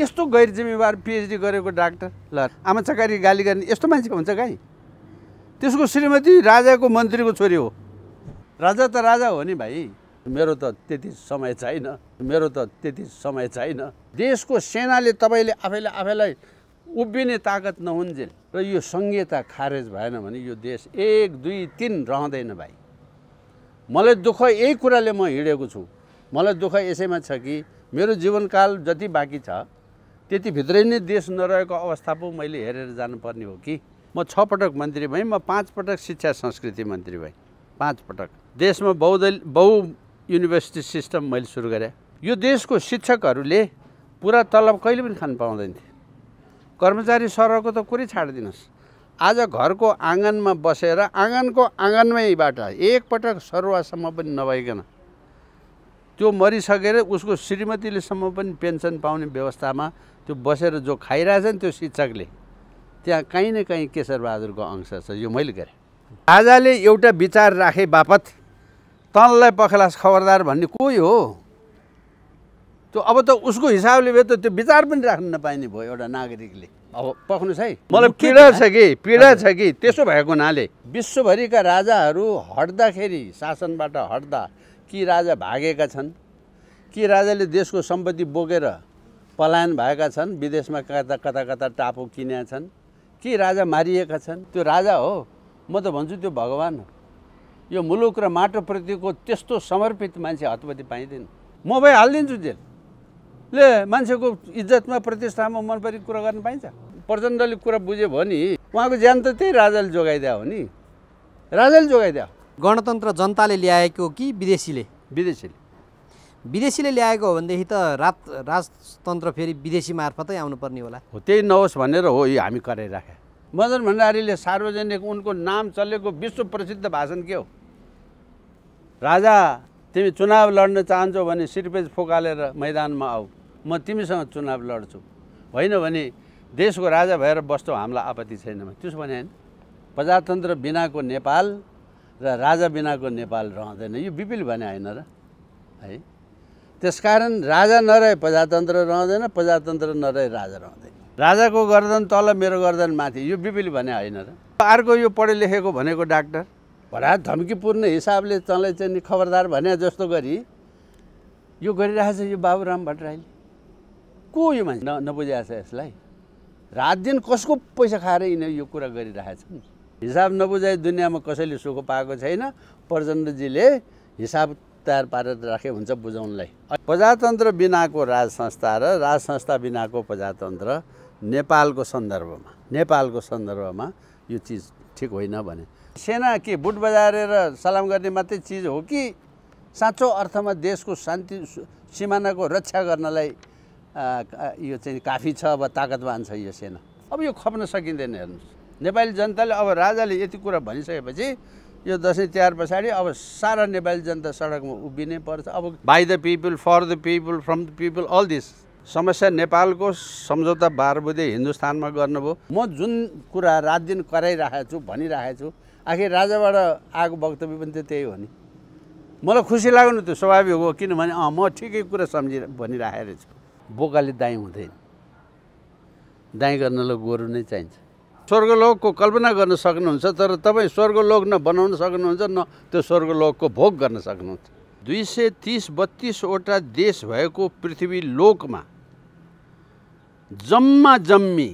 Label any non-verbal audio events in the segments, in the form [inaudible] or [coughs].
यस्तो गैर जिम्मेवार पिएचडी गरेको डाक्टर ल आमा चकारी गाली गर्ने यस्तो मान्छेको हुन्छ कहीँ त्यसको श्रीमती राजाको मन्त्रीको छोरी हो राजा त राजा हो नि भाइ मेरो त त्यति समय छैन मेरो त त्यति समय छैन देशको सेनाले तपाईँले आफैले आफैलाई उभिने ताकत नहुन्जेल र यो सङ्घीयता खारेज भएन भने यो देश एक दुई तिन रहँदैन भाइ मलाई दुःख यही कुराले म हिँडेको छु मलाई दुःख यसैमा छ कि मेरो जीवनकाल जति बाँकी छ त्यतिभित्रै नै देश नरहेको अवस्था पो मैले हेरेर जानुपर्ने हो कि म छ पटक मन्त्री भएँ म पाँच पटक शिक्षा संस्कृति मन्त्री भएँ पाँच पटक देशमा बहुदल बहु युनिभर्सिटी सिस्टम मैले सुरु गरेँ यो देशको शिक्षकहरूले पुरा तलब कहिले पनि खान पाउँदैन थिए कर्मचारी सरको त कुरै छाडिदिनुहोस् आज घरको आँगनमा बसेर आँगनको आँगनमैबाट एकपटक सरुवासम्म पनि नभइकन त्यो मरिसकेर उसको श्रीमतीलेसम्म पनि पेन्सन पाउने व्यवस्थामा त्यो बसेर जो खाइरहेछ नि त्यो शिक्षकले त्यहाँ काहीँ न काहीँ केशरबहादुरको अंश छ यो मैले गरेँ राजाले एउटा विचार राखे बापत तनलाई पखलास खबरदार भन्ने कोही हो त्यो अब त उसको हिसाबले भयो त त्यो विचार पनि राख्न नपाइने भयो एउटा नागरिकले अब छ है मलाई पीडा छ कि पीडा छ कि त्यसो भएको हुनाले विश्वभरिका राजाहरू हट्दाखेरि शासनबाट हट्दा कि राजा भागेका छन् कि राजाले देशको सम्पत्ति बोकेर पलायन भएका छन् विदेशमा कता कता कता टापु किनेका छन् के राजा मारिएका छन् त्यो राजा हो म त भन्छु त्यो भगवान् हो यो मुलुक र माटोप्रतिको त्यस्तो समर्पित मान्छे हतपति पाइँदैन म भए हालिदिन्छु जेल ले मान्छेको इज्जतमा प्रतिष्ठामा मनपरी कुरा गर्न पाइन्छ प्रचण्डले कुरा बुझ्यो भने उहाँको ज्यान त त्यही राजाले जोगाइदियो हो नि राजाले जोगाइदियो गणतन्त्र जनताले ल्याएको कि विदेशीले विदेशीले विदेशीले ल्याएको हो भनेदेखि त राज राजतन्त्र फेरि विदेशी मार्फतै आउनुपर्ने होला हो त्यही नहोस् भनेर हो यो हामी कराइराख्या मदन भण्डारीले सार्वजनिक उनको नाम चलेको विश्व प्रसिद्ध भाषण के हो राजा तिमी चुनाव लड्न चाहन्छौ भने सिरपेज फोकालेर मैदानमा आऊ म तिमीसँग चुनाव लड्छु होइन भने देशको राजा भएर बस्छौ हामीलाई आपत्ति छैन त्यसो भने होइन प्रजातन्त्र बिनाको नेपाल र राजा बिनाको नेपाल रहँदैन यो बिपिल भने होइन र है त्यसकारण राजा नरहे प्रजातन्त्र रहँदैन प्रजातन्त्र नरहे राजा रहँदैन राजाको गर्दन तल मेरो गर्दन माथि यो बिपिली भने होइन र अर्को यो पढे लेखेको भनेको डाक्टर भरा धम्कीपूर्ण हिसाबले तँलाई चाहिँ नि खबरदार भने जस्तो गरी यो गरिरहेछ यो बाबुराम भट्टराईले को यो मान्छे न नबुझाएको छ यसलाई रात दिन कसको पैसा खाएर यिनीहरू यो कुरा नि हिसाब नबुझाइ दुनियाँमा कसैले सुख पाएको छैन प्रचण्डजीले हिसाब तयार पारेर राखे हुन्छ बुझाउनलाई प्रजातन्त्र बिनाको राज संस्था र राज संस्था बिनाको प्रजातन्त्र नेपालको सन्दर्भमा नेपालको सन्दर्भमा यो चिज ठिक होइन भने सेना के बुट बजारेर सलाम गर्ने मात्रै चिज हो कि साँचो अर्थमा देशको शान्ति सिमानाको रक्षा गर्नलाई यो चाहिँ काफी छ अब ताकतवान छ यो सेना अब यो खप्न सकिँदैन हेर्नुहोस् नेपाली जनताले अब राजाले यति कुरा भनिसकेपछि यो दसैँ तिहार पछाडि अब सारा नेपाली जनता सडकमा उभिनै पर्छ अब by the people for the people from the people all this समस्या नेपालको सम्झौता बार बुझे हिन्दुस्तानमा गर्नुभयो म जुन कुरा रात दिन कराइरहेको छु भनिरहेको छु आखिर राजाबाट आएको वक्तव्य पनि त त्यही हो नि मलाई खुसी लाग्नु त्यो स्वाभाविक हो किनभने अँ म ठिकै कुरा सम्झि भनिरहेको छु बोकाले दाइँ हुँदैन दाइँ गर्नलाई गोरु नै चाहिन्छ स्वर्गलोकको कल्पना गर्न सक्नुहुन्छ तर तपाईँ स्वर्गलोक न बनाउन सक्नुहुन्छ न त्यो स्वर्गलोकको भोग गर्न सक्नुहुन्छ दुई सय तिस बत्तिसवटा देश भएको पृथ्वी लोकमा जम्मा जम्मी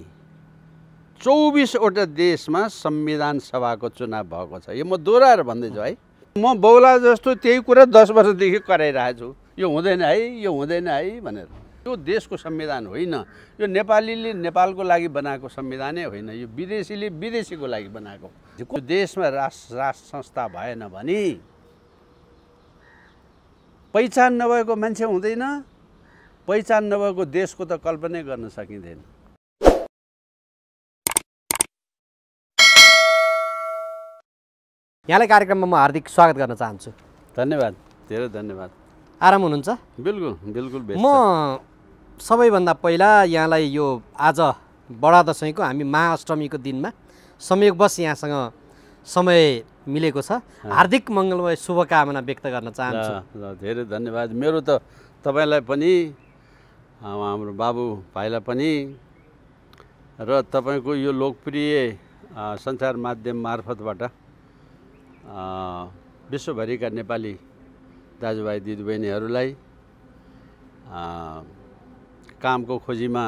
चौबिसवटा देशमा संविधान सभाको चुनाव भएको छ यो म दोहोऱ्याएर भन्दैछु है म बौला जस्तो त्यही कुरा दस वर्षदेखि कराइरहेको छु यो हुँदैन है यो हुँदैन है भनेर त्यो देशको संविधान होइन यो नेपालीले नेपालको लागि बनाएको संविधानै होइन यो विदेशीले विदेशीको लागि बनाएको देशमा राष्ट्र राष्ट्र संस्था भएन भने पहिचान नभएको मान्छे हुँदैन पहिचान नभएको देशको त कल्पनै गर्न सकिँदैन यहाँलाई कार्यक्रममा म हार्दिक स्वागत गर्न चाहन्छु धन्यवाद धेरै धन्यवाद आराम हुनुहुन्छ बिल्कुल बिल्कुल म सबैभन्दा पहिला यहाँलाई यो आज बडा दसैँको हामी महाअष्टमीको दिनमा संयोगवश यहाँसँग समय मिलेको छ हार्दिक मङ्गलमय शुभकामना व्यक्त गर्न चाहन्छु ल धेरै धन्यवाद मेरो त तपाईँलाई पनि हाम्रो बाबु भाइलाई पनि र तपाईँको यो लोकप्रिय सञ्चार माध्यम मार्फतबाट विश्वभरिका नेपाली दाजुभाइ दिदीबहिनीहरूलाई कामको खोजीमा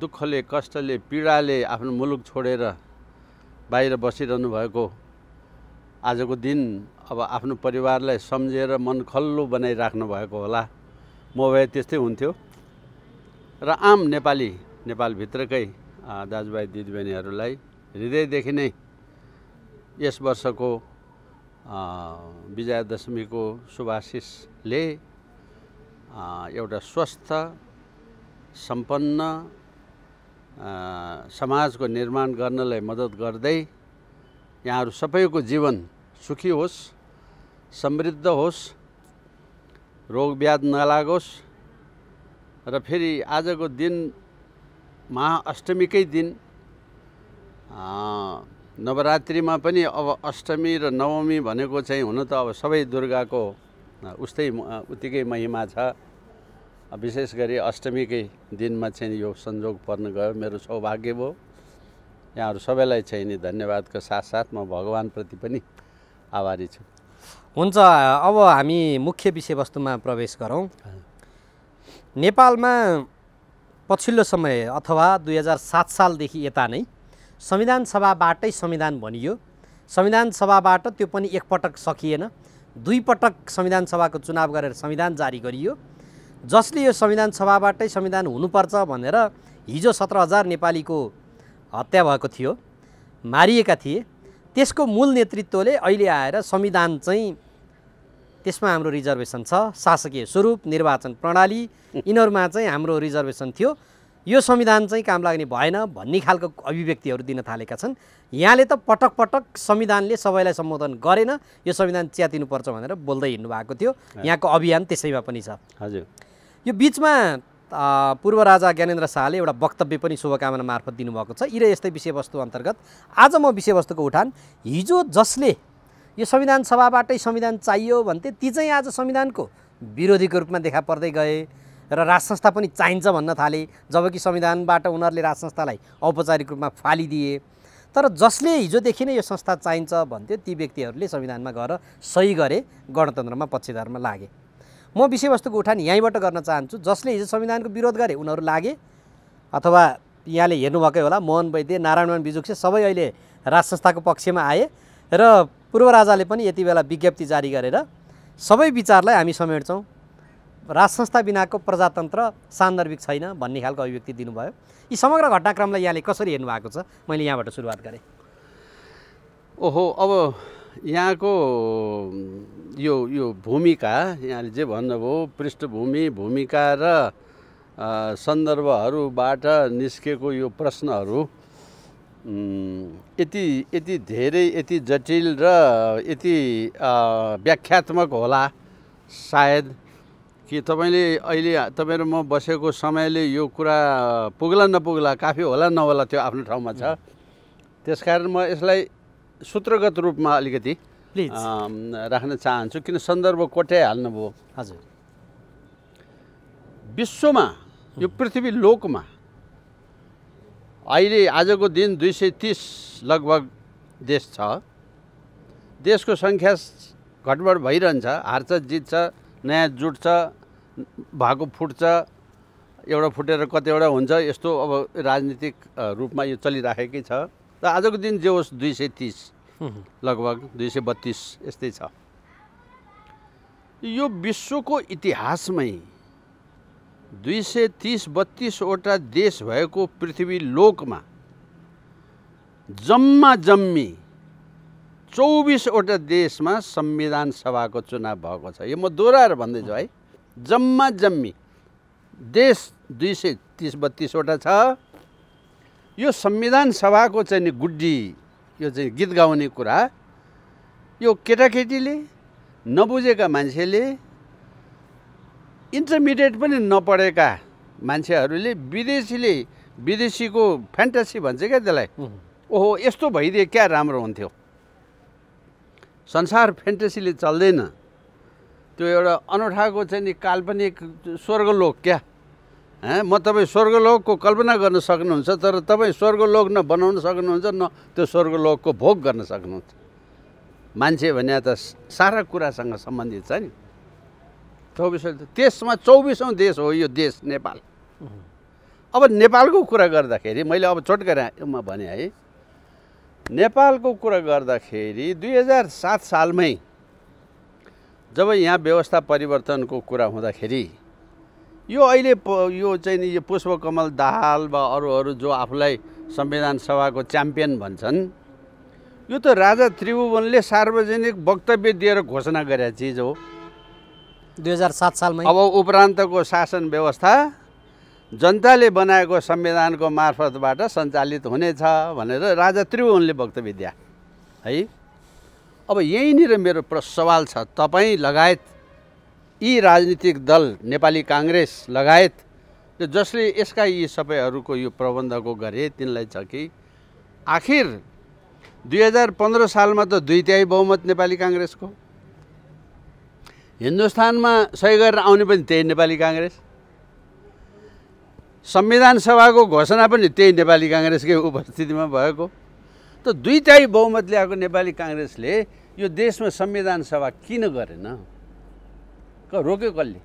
दुःखले कष्टले पीडाले आफ्नो मुलुक छोडेर बाहिर बसिरहनु भएको आजको दिन अब आफ्नो परिवारलाई सम्झेर मन खल्लो बनाइराख्नु भएको होला म भए त्यस्तै हुन्थ्यो र आम नेपाली नेपालभित्रकै दाजुभाइ दिदीबहिनीहरूलाई हृदयदेखि नै यस वर्षको विजयादशमीको शुभाशिषले एउटा स्वस्थ सम्पन्न समाजको निर्माण गर्नलाई मद्दत गर्दै यहाँहरू सबैको जीवन सुखी होस् समृद्ध होस् रोग ब्याध नलागोस् र फेरि आजको दिन महाअष्टमीकै दिन नवरात्रिमा पनि अब अष्टमी र नवमी भनेको चाहिँ हुन त अब सबै दुर्गाको उस्तै उत्तिकै महिमा छ विशेष गरी अष्टमीकै दिनमा चाहिँ यो संजोग पर्न गयो मेरो सौभाग्य भयो यहाँहरू सबैलाई चाहिँ नि धन्यवादको साथसाथ म भगवान्प्रति पनि आभारी छु हुन्छ अब हामी मुख्य विषयवस्तुमा प्रवेश गरौँ नेपालमा पछिल्लो समय अथवा दुई हजार सात सालदेखि यता नै संविधान सभाबाटै संविधान भनियो संविधान सभाबाट त्यो पनि एकपटक सकिएन दुईपटक संविधान सभाको चुनाव गरेर संविधान जारी गरियो जसले यो संविधान सभाबाटै संविधान हुनुपर्छ भनेर हिजो सत्र हजार नेपालीको हत्या भएको थियो मारिएका थिए त्यसको मूल नेतृत्वले अहिले आएर संविधान चाहिँ त्यसमा हाम्रो रिजर्भेसन छ शासकीय स्वरूप निर्वाचन प्रणाली यिनीहरूमा चाहिँ हाम्रो रिजर्भेसन थियो यो संविधान चाहिँ काम लाग्ने भएन भन्ने खालको अभिव्यक्तिहरू दिन थालेका छन् यहाँले त पटक पटक संविधानले सबैलाई सम्बोधन गरेन यो संविधान च्यातिनुपर्छ भनेर बोल्दै हिँड्नु भएको थियो यहाँको अभियान त्यसैमा पनि छ हजुर यो बिचमा पूर्व राजा ज्ञानेन्द्र शाहले एउटा वक्तव्य पनि शुभकामना मार्फत दिनुभएको छ यी र यस्तै विषयवस्तु अन्तर्गत आज म विषयवस्तुको उठान हिजो जसले यो संविधान सभाबाटै संविधान चाहियो भन्थे ती चाहिँ आज संविधानको विरोधीको रूपमा देखा पर्दै गए र राज संस्था पनि चाहिन्छ भन्न थाले जबकि संविधानबाट उनीहरूले राज संस्थालाई औपचारिक रूपमा फालिदिए तर जसले हिजोदेखि नै यो संस्था चाहिन्छ भन्थ्यो ती व्यक्तिहरूले संविधानमा गएर सही गरे गणतन्त्रमा पक्षधारमा लागे म विषयवस्तुको उठान यहीँबाट गर्न चाहन्छु जसले हिजो संविधानको विरोध गरे उनीहरू लागे अथवा यहाँले हेर्नुभएकै होला मोहन वैद्य नारायण नारायणमान बिजुक्से सबै अहिले राज संस्थाको पक्षमा आए र पूर्व राजाले पनि यति बेला विज्ञप्ति जारी गरेर सबै विचारलाई हामी समेट्छौँ राज संस्था बिनाको प्रजातन्त्र सान्दर्भिक छैन भन्ने खालको अभिव्यक्ति दिनुभयो यी समग्र घटनाक्रमलाई यहाँले कसरी हेर्नु भएको छ मैले यहाँबाट सुरुवात गरेँ ओहो अब यहाँको यो यो भूमिका यहाँले जे भन्नुभयो पृष्ठभूमि भूमिका र सन्दर्भहरूबाट निस्केको यो प्रश्नहरू यति यति धेरै यति जटिल र यति व्याख्यात्मक होला सायद कि तपाईँले अहिले तपाईँहरू म बसेको समयले यो कुरा पुग्ला नपुग्ला काफी होला नहोला त्यो आफ्नो ठाउँमा छ त्यसकारण म यसलाई सूत्रगत रूपमा अलिकति राख्न चाहन्छु किन सन्दर्भ कोट्याइहाल्नुभयो हजुर विश्वमा यो पृथ्वी लोकमा अहिले आजको दिन दुई सय तिस लगभग देश छ देशको सङ्ख्या घटबड भइरहन्छ हार्छ जित्छ नयाँ जुट्छ भएको फुट्छ एउटा फुटेर कतिवटा हुन्छ यस्तो अब राजनीतिक रूपमा यो चलिराखेकै छ र आजको दिन जे होस् दुई सय तिस लगभग दुई सय बत्तिस यस्तै छ यो विश्वको इतिहासमै दुई सय तिस बत्तिसवटा देश भएको पृथ्वी लोकमा जम्मा जम्मी चौबिसवटा देशमा संविधान सभाको चुनाव भएको छ यो म दोहोऱ्याएर भन्दैछु है जम्मा जम्मी देश दुई सय तिस बत्तिसवटा छ यो संविधान सभाको चाहिँ नि गुड्डी यो चाहिँ गीत गाउने कुरा यो केटाकेटीले नबुझेका मान्छेले इन्टरमिडिएट पनि नपढेका मान्छेहरूले विदेशीले विदेशीको फ्यान्टासी भन्छ क्या त्यसलाई ओहो यस्तो भइदिए क्या राम्रो हुन्थ्यो संसार फेन्टेसीले चल्दैन त्यो एउटा अनौठाको चाहिँ नि काल्पनिक स्वर्गलोक क्या म तपाईँ स्वर्गलोकको कल्पना गर्न सक्नुहुन्छ तर तपाईँ स्वर्गलोक न बनाउन सक्नुहुन्छ न त्यो स्वर्गलोकको भोग गर्न सक्नुहुन्छ मान्छे भने त सारा कुरासँग सम्बन्धित छ नि चौबिसौँ त्यसमा चौबिसौँ देश हो यो देश नेपाल अब नेपालको कुरा गर्दाखेरि मैले अब चोट म भने है नेपालको कुरा गर्दाखेरि दुई हजार सात सालमै जब यहाँ व्यवस्था परिवर्तनको कुरा हुँदाखेरि यो अहिले यो चाहिँ नि यो पुष्पकमल दाहाल वा अरू अरू जो आफूलाई संविधान सभाको च्याम्पियन भन्छन् यो त राजा त्रिभुवनले सार्वजनिक वक्तव्य दिएर घोषणा गरेका चिज हो दुई हजार सात सालमा अब उपरान्तको शासन व्यवस्था जनताले बनाएको संविधानको मार्फतबाट सञ्चालित हुनेछ भनेर राजा त्रिभुवनले विद्या है अब यहीँनिर मेरो प्र सवाल छ तपाईँ लगायत यी राजनीतिक दल नेपाली काङ्ग्रेस लगायत जसले यसका यी सबैहरूको यो प्रबन्धको गरे तिनलाई छ कि आखिर दुई हजार पन्ध्र सालमा त दुई तिहाई बहुमत नेपाली काङ्ग्रेसको हिन्दुस्तानमा सही गरेर आउने पनि त्यही नेपाली काङ्ग्रेस संविधान सभाको घोषणा पनि त्यही नेपाली काङ्ग्रेसकै उपस्थितिमा भएको त दुईटै बहुमत ल्याएको नेपाली काङ्ग्रेसले यो देशमा संविधान सभा किन गरेन क रोक्यो कसले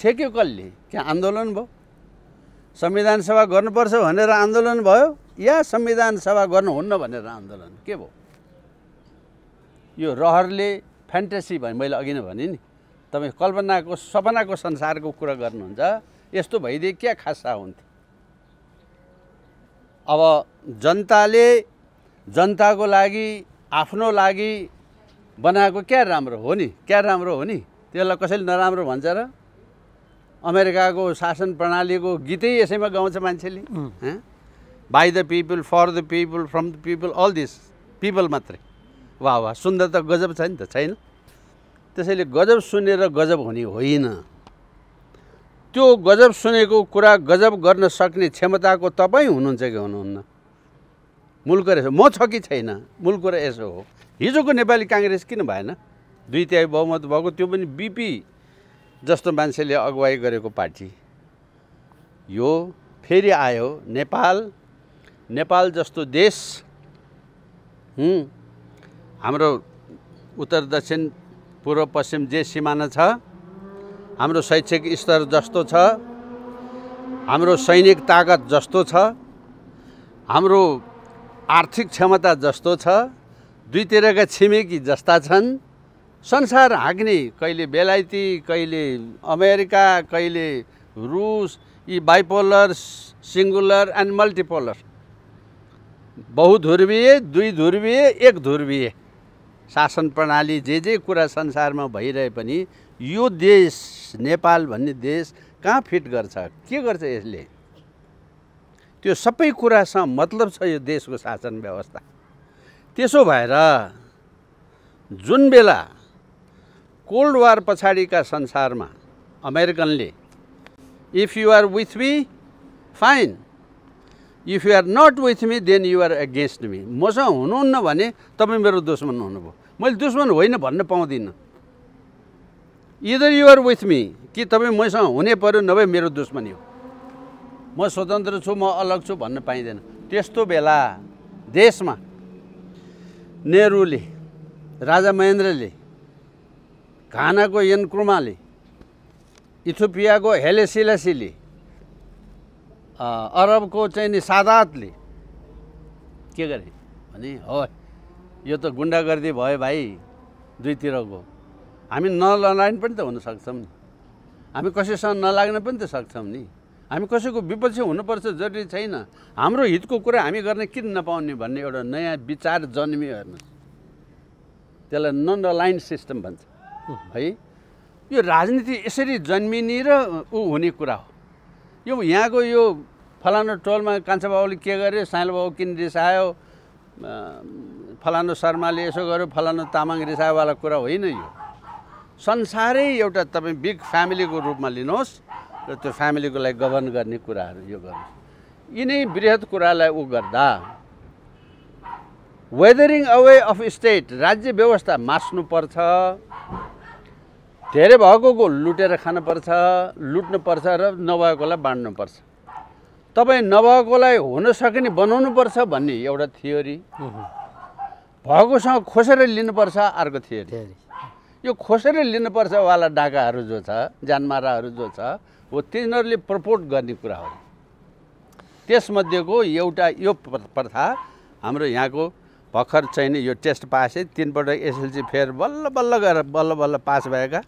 छेक्यो कसले क्या आन्दोलन भयो संविधान सभा गर्नुपर्छ भनेर आन्दोलन भयो या संविधान सभा गर्नुहुन्न भनेर आन्दोलन के भयो यो रहरले फ्यान्टेसी भने मैले अघि नै भने नि तपाईँ कल्पनाको सपनाको संसारको कुरा गर्नुहुन्छ यस्तो भइदिए क्या खासा हुन्थ्यो अब जनताले जनताको लागि आफ्नो लागि बनाएको क्या राम्रो हो नि क्या राम्रो हो नि त्यसलाई कसैले नराम्रो भन्छ र अमेरिकाको शासन प्रणालीको गीतै यसैमा गाउँछ मान्छेले by the people for the people from the people all this people मात्रै वाह वाह सुन्दर त गजब छ नि त छैन त्यसैले गजब सुनेर गजब हुने होइन त्यो गजब सुनेको कुरा गजब गर्न सक्ने क्षमताको तपाईँ हुनुहुन्छ कि हुनुहुन्न मूल कुरा यसो म छ कि छैन मूल कुरा यसो हो हिजोको नेपाली काङ्ग्रेस किन भएन दुई तिहाई बहुमत भएको त्यो पनि बिपी जस्तो मान्छेले अगुवाई गरेको पार्टी यो फेरि आयो नेपाल नेपाल जस्तो देश हाम्रो उत्तर दक्षिण पूर्व पश्चिम जे सिमाना छ हाम्रो शैक्षिक स्तर जस्तो छ हाम्रो सैनिक तागत जस्तो छ हाम्रो आर्थिक क्षमता जस्तो छ दुईतिरका छिमेकी जस्ता छन् संसार हाँक्ने कहिले बेलायती कहिले अमेरिका कहिले रुस यी बाइपोलर सिङ्गुलर एन्ड मल्टिपोलर बहुध्रुवीय दुई ध्रुवीय एक ध्रुवीय शासन प्रणाली जे जे कुरा संसारमा भइरहे पनि यो देश नेपाल भन्ने देश कहाँ फिट गर्छ के गर्छ यसले त्यो सबै कुरासँग मतलब छ यो देशको शासन व्यवस्था त्यसो भएर जुन बेला कोल्ड वार पछाडिका संसारमा अमेरिकनले if you are with me fine if you are not with me then you are against me मसँग हुनुहुन्न भने तपाईँ मेरो दुश्मन हुनुभयो मैले दुश्मन होइन भन्न पाउँदिनँ इदर युआर विथ मी कि तपाईँ मसँग हुने पऱ्यो नभए मेरो दुश्मनी हो म स्वतन्त्र छु म अलग छु भन्न पाइँदैन त्यस्तो बेला देशमा नेहरूले राजा महेन्द्रले घानाको यनक्रुमाले इथोपियाको हेलेसिलासीले अरबको चाहिँ नि सादातले के गरे भने हो यो त गुन्डागर्दी भयो भाइ दुईतिरको हामी नलगाइन पनि त हुनसक्छौँ नि हामी कसैसँग नलाग्न पनि त सक्छौँ नि हामी कसैको विपक्षी हुनुपर्छ जरुरी छैन हाम्रो हितको कुरा हामी गर्न किन नपाउने भन्ने एउटा नयाँ विचार जन्मियो हेर्नुहोस् त्यसलाई नन अलाइन सिस्टम भन्छ है यो राजनीति यसरी जन्मिने र ऊ हुने कुरा हो यो यहाँको यो फलानु टोलमा कान्छा बाबुले के गर्यो साइल बाबु किन रिसायो फलानु शर्माले यसो गर्यो फलानु तामाङ रिसायोवाला कुरा होइन यो संसारै एउटा तपाईँ बिग फ्यामिलीको रूपमा लिनुहोस् र त्यो फ्यामिलीको लागि गभर्न गर्ने कुराहरू यो गर्नुहोस् यिनै वृहत कुरालाई ऊ गर्दा वेदरिङ अवे अफ स्टेट राज्य व्यवस्था मास्नुपर्छ धेरै भएको लुटेर खानुपर्छ लुट्नुपर्छ र नभएकोलाई बाँड्नुपर्छ तपाईँ नभएकोलाई हुन सकिने बनाउनुपर्छ भन्ने एउटा थियो भएकोसँग खोसेर लिनुपर्छ अर्को थियो यो खोसेर लिनुपर्छ वाला डाकाहरू जो छ जानमाराहरू जो छ हो तिनीहरूले प्रपोट गर्ने कुरा हो त्यसमध्येको एउटा यो प्रथा हाम्रो यहाँको भर्खर चाहिँ नि यो टेस्ट पासै तिनपल्ट एसएलसी फेर बल्ल बल्ल गएर बल्ल बल्ल पास भएका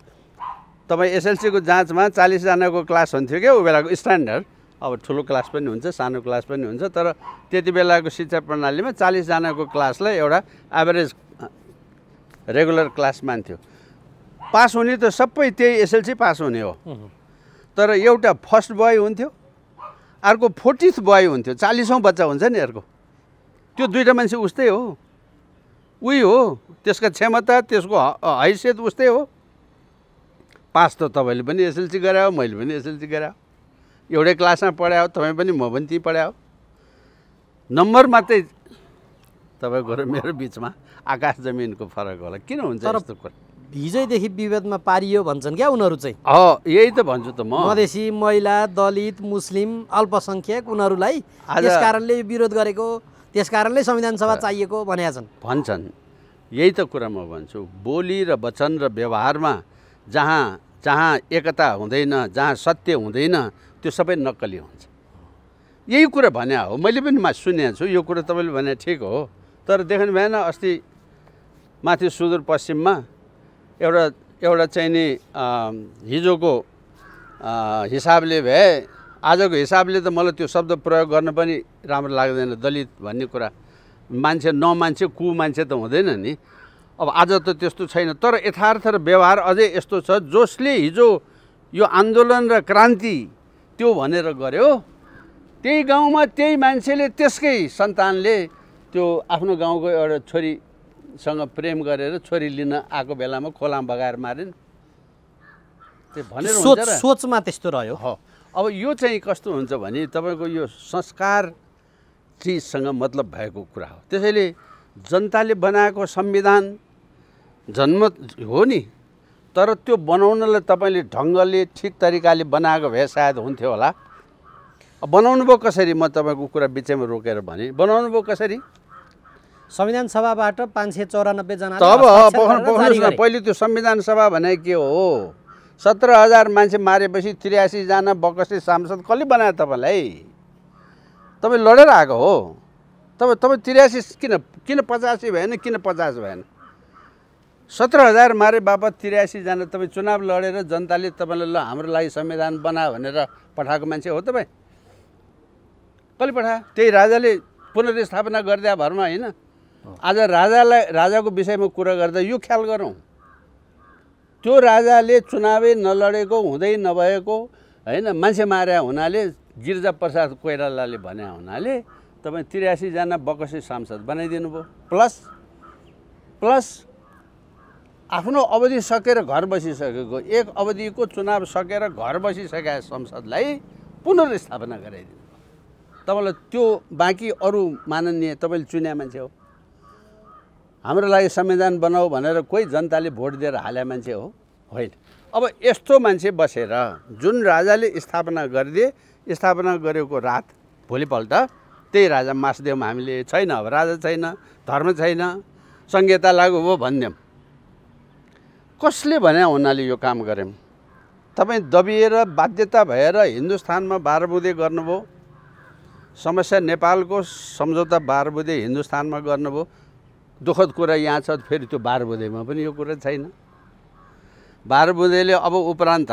तपाईँ एसएलसीको जाँचमा चालिसजनाको क्लास हुन्थ्यो क्या ऊ बेलाको स्ट्यान्डर्ड अब ठुलो क्लास पनि हुन्छ सानो क्लास पनि हुन्छ तर त्यति बेलाको शिक्षा प्रणालीमा चालिसजनाको क्लासलाई एउटा एभरेज रेगुलर क्लास मान्थ्यो पास हुने त सबै त्यही एसएलसी पास हुने हो तर एउटा फर्स्ट बोय हुन्थ्यो अर्को फोर्टिथ बोय हुन्थ्यो चालिसौँ बच्चा हुन्छ नि अर्को त्यो दुइटा मान्छे उस्तै हो उही हो त्यसका क्षमता त्यसको हैसियत उस्तै हो पास त तपाईँले पनि एसएलसी गरायो मैले पनि एसएलसी गरायो एउटै क्लासमा पढायो तपाईँ पनि म पनि त्यहीँ पढायो नम्बर मात्रै तपाईँको र मेरो बिचमा आकाश जमिनको फरक होला किन हुन्छ यस्तो कुरा हिजैदेखि विभेदमा पारियो भन्छन् क्या उनीहरू चाहिँ यही त भन्छु त म मधेसी महिला दलित मुस्लिम अल्पसङ्ख्यक उनीहरूलाई त्यस कारणले विरोध गरेको त्यस कारणले संविधान सभा चाहिएको भनेका छन् भन्छन् यही त कुरा म भन्छु बोली र वचन र व्यवहारमा जहाँ जहाँ एकता हुँदैन जहाँ सत्य हुँदैन त्यो सबै नक्कली हुन्छ यही कुरा भने हो मैले पनि मा सुनेको छु यो कुरा तपाईँले भने ठिक हो तर देख्नु भएन अस्ति माथि सुदूरपश्चिममा एउटा एउटा चाहिँ नि हिजोको हिसाबले भए आजको हिसाबले त मलाई त्यो शब्द प्रयोग गर्न पनि राम्रो लाग्दैन दलित भन्ने कुरा मान्छे नमान्छे कु मान्छे त हुँदैन नि अब आज त त्यस्तो छैन तर यथार्थ र व्यवहार अझै यस्तो छ जसले हिजो यो आन्दोलन र क्रान्ति त्यो भनेर गर्यो त्यही गाउँमा त्यही मान्छेले त्यसकै सन्तानले त्यो आफ्नो गाउँको एउटा छोरी सँग प्रेम गरेर छोरी लिन आएको बेलामा खोलामा बगाएर मारिन् त्यो भनेर सोच सोचमा त्यस्तो रह्यो हो अब यो चाहिँ कस्तो हुन्छ भने तपाईँको यो संस्कार चिजसँग मतलब भएको कुरा हो त्यसैले जनताले बनाएको संविधान जन्म हो नि तर त्यो बनाउनलाई तपाईँले ढङ्गले ठिक तरिकाले बनाएको भए सायद हुन्थ्यो होला बनाउनु भयो कसरी म तपाईँको कुरा बिचैमा रोकेर भने बनाउनु भयो कसरी संविधान सभाबाट पाँच सय चौरानब्बेजना जना पहिले त्यो संविधान सभा भने के हो सत्र हजार मान्छे मारेपछि त्रियासीजना बकसी सांसद कसले बनायो तपाईँलाई तपाईँ लडेर आएको हो तपाईँ तपाईँ त्रियासी किन किन पचासी भएन किन पचास भएन सत्र हजार मारे बापत त्रियासीजना तपाईँ चुनाव लडेर जनताले तपाईँलाई ल हाम्रो लागि संविधान बना भनेर पठाएको मान्छे हो तपाईँ कसले पठायो त्यही राजाले पुनर्स्थापना गरिदिए भरमा होइन आज राजालाई राजाको विषयमा कुरा गर्दा यो ख्याल गरौँ त्यो राजाले चुनावै नलडेको हुँदै नभएको होइन मान्छे मार्या हुनाले गिरिजा प्रसाद कोइरालाले भने हुनाले तपाईँ त्रियासीजना बकसी सांसद बनाइदिनु भयो प्लस प्लस आफ्नो अवधि सकेर घर बसिसकेको एक अवधिको चुनाव सकेर घर बसिसकेका संसदलाई पुनर्स्थापना गराइदिनु तपाईँलाई त्यो बाँकी अरू माननीय तपाईँले चुन्या मान्छे हो हाम्रो लागि संविधान बनाऊ भनेर कोही जनताले भोट दिएर हाले मान्छे हो होइन अब यस्तो मान्छे बसेर जुन राजाले स्थापना गरिदिए स्थापना गरेको रात भोलिपल्ट त्यही राजा मासिदेऊमा हामीले छैन अब राजा छैन धर्म छैन संहिता लागु हो भनिदियौँ कसले भने हुनाले यो काम गऱ्यौँ तपाईँ दबिएर बाध्यता भएर हिन्दुस्तानमा बाह्रबुधे गर्नुभयो समस्या नेपालको सम्झौता बाह्रबुधे हिन्दुस्तानमा गर्नुभयो दुःखद कुरा यहाँ छ फेरि त्यो बुधेमा पनि यो कुरा छैन बुधेले अब उपरान्त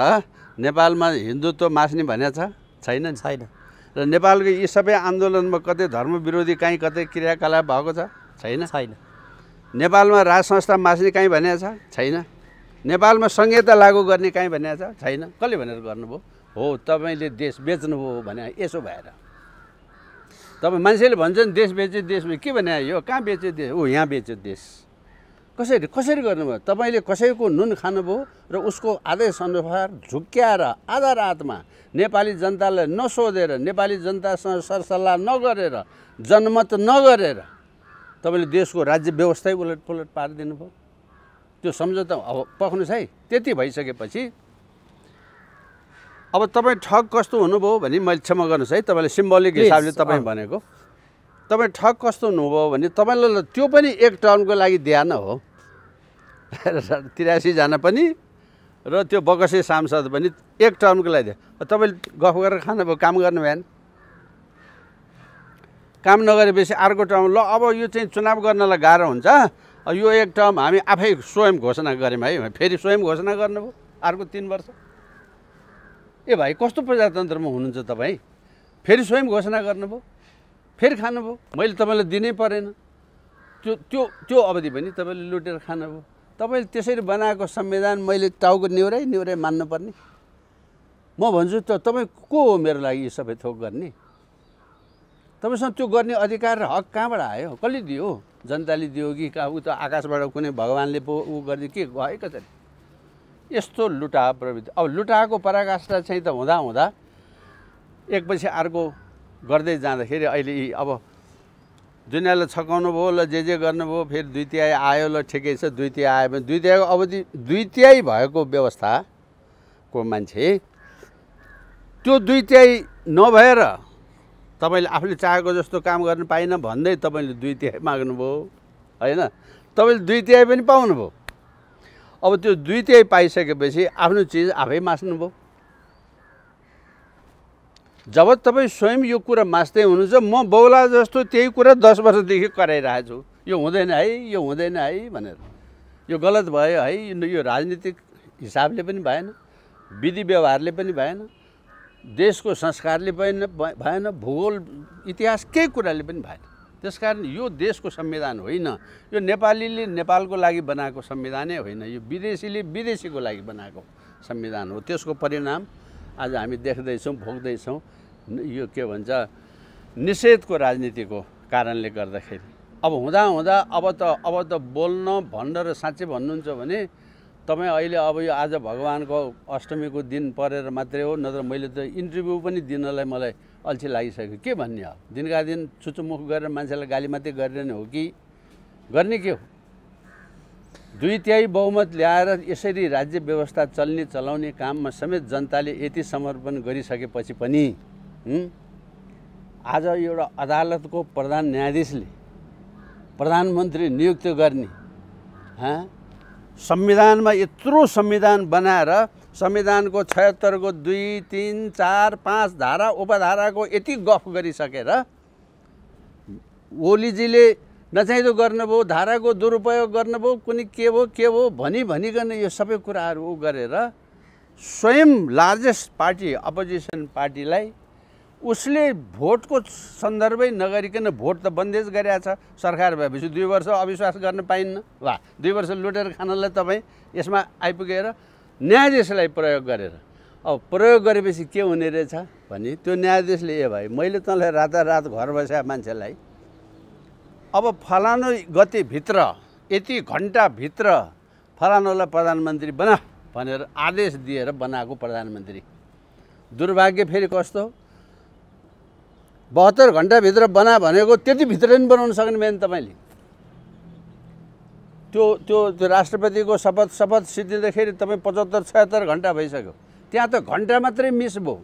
नेपालमा हिन्दुत्व मास्ने भने छैन छैन र नेपालको यी सबै आन्दोलनमा कतै धर्म विरोधी काहीँ कतै क्रियाकलाप भएको छ छैन छैन नेपालमा राजसंस्था संस्था मास्ने काहीँ छ छैन नेपालमा संहिता लागू गर्ने काहीँ छ छैन कसले भनेर गर्नुभयो हो तपाईँले देश बेच्नुभयो भने यसो भएर तपाईँ मान्छेले भन्छ नि देश बेचे देश के भने यो कहाँ बेचे देश ऊ यहाँ बेच्यो देश कसरी कसरी गर्नुभयो तपाईँले कसैको नुन खानुभयो र उसको आदेश अनुसार झुक्क्याएर आधा रातमा नेपाली जनतालाई नसोधेर नेपाली जनतासँग सरसल्लाह नगरेर जनमत नगरेर तपाईँले देशको राज्य व्यवस्थै पारिदिनु भयो त्यो सम्झौता अब पख्नुहोस् है त्यति भइसकेपछि अब तपाईँ ठग कस्तो हुनुभयो भने मैले क्षमा गर्नुहोस् है तपाईँले सिम्बोलिक हिसाबले तपाईँ भनेको तपाईँ ठग कस्तो हुनुभयो भने तपाईँलाई त्यो पनि एक टर्मको लागि ध्यान हो [laughs] त्रियासीजना पनि र त्यो बगसे सांसद पनि एक टर्मको लागि तपाईँले गफ गरेर खानुभयो काम गर्नु भएन काम नगरेपछि अर्को टर्म ल अब यो चाहिँ चुनाव गर्नलाई गाह्रो हुन्छ यो एक टर्म हामी आफै स्वयं घोषणा गऱ्यौँ है फेरि स्वयं घोषणा गर्नुभयो अर्को तिन वर्ष ए भाइ कस्तो प्रजातन्त्रमा हुनुहुन्छ तपाईँ फेरि स्वयं घोषणा गर्नुभयो फेरि खानुभयो मैले तपाईँलाई दिनै परेन त्यो त्यो त्यो अवधि पनि तपाईँले लुटेर खानुभयो तपाईँले त्यसरी बनाएको संविधान मैले टाउको निउरै निउरै मान्नुपर्ने म भन्छु त तपाईँ को हो मेरो लागि यो सबै थोक गर्ने तपाईँसँग त्यो गर्ने अधिकार र हक कहाँबाट आयो कसले दियो जनताले दियो कि कहाँ ऊ त आकाशबाट कुनै भगवान्ले पो ऊ गरिदियो के भयो कसरी यस्तो लुटा प्रवृत्ति अब लुटाको पराकाष्ठा चाहिँ त हुँदा हुँदा एकपछि अर्को गर्दै जाँदाखेरि अहिले यी अब दुनियाँलाई छकाउनु भयो ल जे जे गर्नुभयो फेरि दुई तिहाई आयो ल ठिकै छ दुई तिहाई आयो भने दुई तिहाईको अवधि दुई तिहाई भएको व्यवस्थाको मान्छे त्यो दुई तिहाई नभएर तपाईँले आफूले चाहेको जस्तो काम गर्नु पाइनँ भन्दै तपाईँले दुई तिहाई माग्नुभयो होइन तपाईँले दुई तिहाई पनि पाउनुभयो अब त्यो दुई तिहाई पाइसकेपछि आफ्नो चिज आफै मास्नु मास्नुभयो जब तपाईँ स्वयं यो कुरा मास्दै हुनुहुन्छ म बौला जस्तो त्यही कुरा दस वर्षदेखि कराइरहेको छु यो हुँदैन है यो हुँदैन है भनेर यो गलत भयो है यो राजनीतिक हिसाबले पनि भएन विधि व्यवहारले पनि भएन देशको संस्कारले पनि भएन भूगोल इतिहास केही कुराले पनि भएन त्यस कारण यो देशको संविधान होइन यो नेपालीले नेपालको लागि बनाएको संविधानै होइन यो विदेशीले विदेशीको लागि बनाएको संविधान हो त्यसको परिणाम आज हामी देख्दैछौँ भोग्दैछौँ यो के भन्छ निषेधको राजनीतिको कारणले गर्दाखेरि अब हुँदा हुँदा अब त अब त बोल्न भन्न र साँच्चै भन्नुहुन्छ भने तपाईँ अहिले अब यो आज भगवान्को अष्टमीको दिन परेर मात्रै हो नत्र मैले त इन्टरभ्यू पनि दिनलाई मलाई अल्छी लागिसक्यो के भन्ने हो दिनका दिन चुचुमुख गरेर मान्छेलाई गाली मात्रै गरिरहने हो कि गर्ने के हो दुई तिहाई बहुमत ल्याएर यसरी राज्य व्यवस्था चल्ने चलाउने काममा समेत जनताले यति समर्पण गरिसकेपछि पनि आज एउटा अदालतको प्रधान न्यायाधीशले प्रधानमन्त्री नियुक्त गर्ने संविधानमा यत्रो संविधान बनाएर संविधानको छयत्तरको दुई तिन चार पाँच धारा उपधाराको यति गफ गरिसकेर ओलीजीले नचाहिँदो गर्नुभयो धाराको दुरुपयोग गर्नुभयो कुनै के भयो के भयो भनी भनिकन यो सबै कुराहरू ऊ गरेर स्वयं लार्जेस्ट पार्टी अपोजिसन पार्टीलाई उसले भोटको सन्दर्भै नगरिकन भोट त बन्देज गरेका छ सरकार भएपछि दुई वर्ष अविश्वास गर्न पाइन्न वा दुई वर्ष लुटेर खानलाई तपाईँ यसमा आइपुगेर न्यायाधीशलाई प्रयोग गरेर अब प्रयोग गरेपछि के हुने रहेछ भने त्यो न्यायाधीशले ए भाइ मैले तँलाई रातारात घर बसेका मान्छेलाई अब फलानु गतिभित्र यति घन्टाभित्र फलानुलाई प्रधानमन्त्री बना भनेर आदेश दिएर बनाएको प्रधानमन्त्री दुर्भाग्य फेरि कस्तो बहत्तर घन्टाभित्र बना भनेको त्यतिभित्र पनि बनाउन सक्ने भएन तपाईँले त्यो त्यो त्यो राष्ट्रपतिको शपथ शपथ सिद्धिँदाखेरि तपाईँ पचहत्तर छत्तर घन्टा भइसक्यो त्यहाँ त घन्टा मात्रै मिस भयो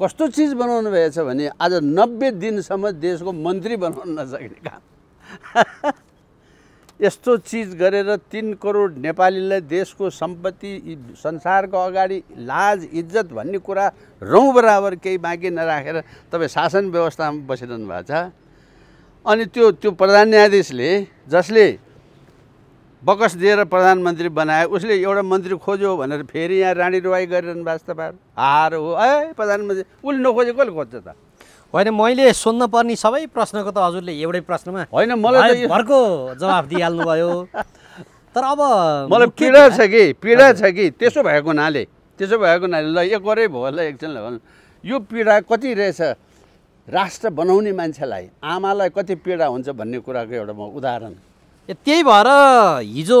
कस्तो चिज बनाउनु भएछ भने आज नब्बे दिनसम्म देशको मन्त्री बनाउन नसक्ने काम [laughs] यस्तो चिज गरेर तिन करोड नेपालीलाई देशको सम्पत्ति संसारको अगाडि लाज इज्जत भन्ने कुरा रौँ बराबर केही बाँकी नराखेर तपाईँ शासन व्यवस्थामा बसिरहनु भएको छ अनि त्यो त्यो प्रधान न्यायाधीशले जसले बकस दिएर प्रधानमन्त्री बनायो उसले एउटा मन्त्री खोज्यो भनेर फेरि यहाँ राणी रुवाई गरिरहनु भएको छ तपाईँहरू हार हो ए प्रधानमन्त्री उसले नखोजे कसले खोज्छ त होइन मैले सोध्न पर्ने सबै प्रश्नको त हजुरले एउटै प्रश्नमा होइन मलाई घरको जवाफ दिइहाल्नुभयो तर अब मलाई पीडा छ कि पीडा छ कि त्यसो भएको हुनाले त्यसो भएको हुनाले ल यो भयो ल एकछिन ल यो पीडा कति रहेछ राष्ट्र बनाउने मान्छेलाई आमालाई कति पीडा हुन्छ भन्ने कुराको एउटा म उदाहरण त्यही भएर हिजो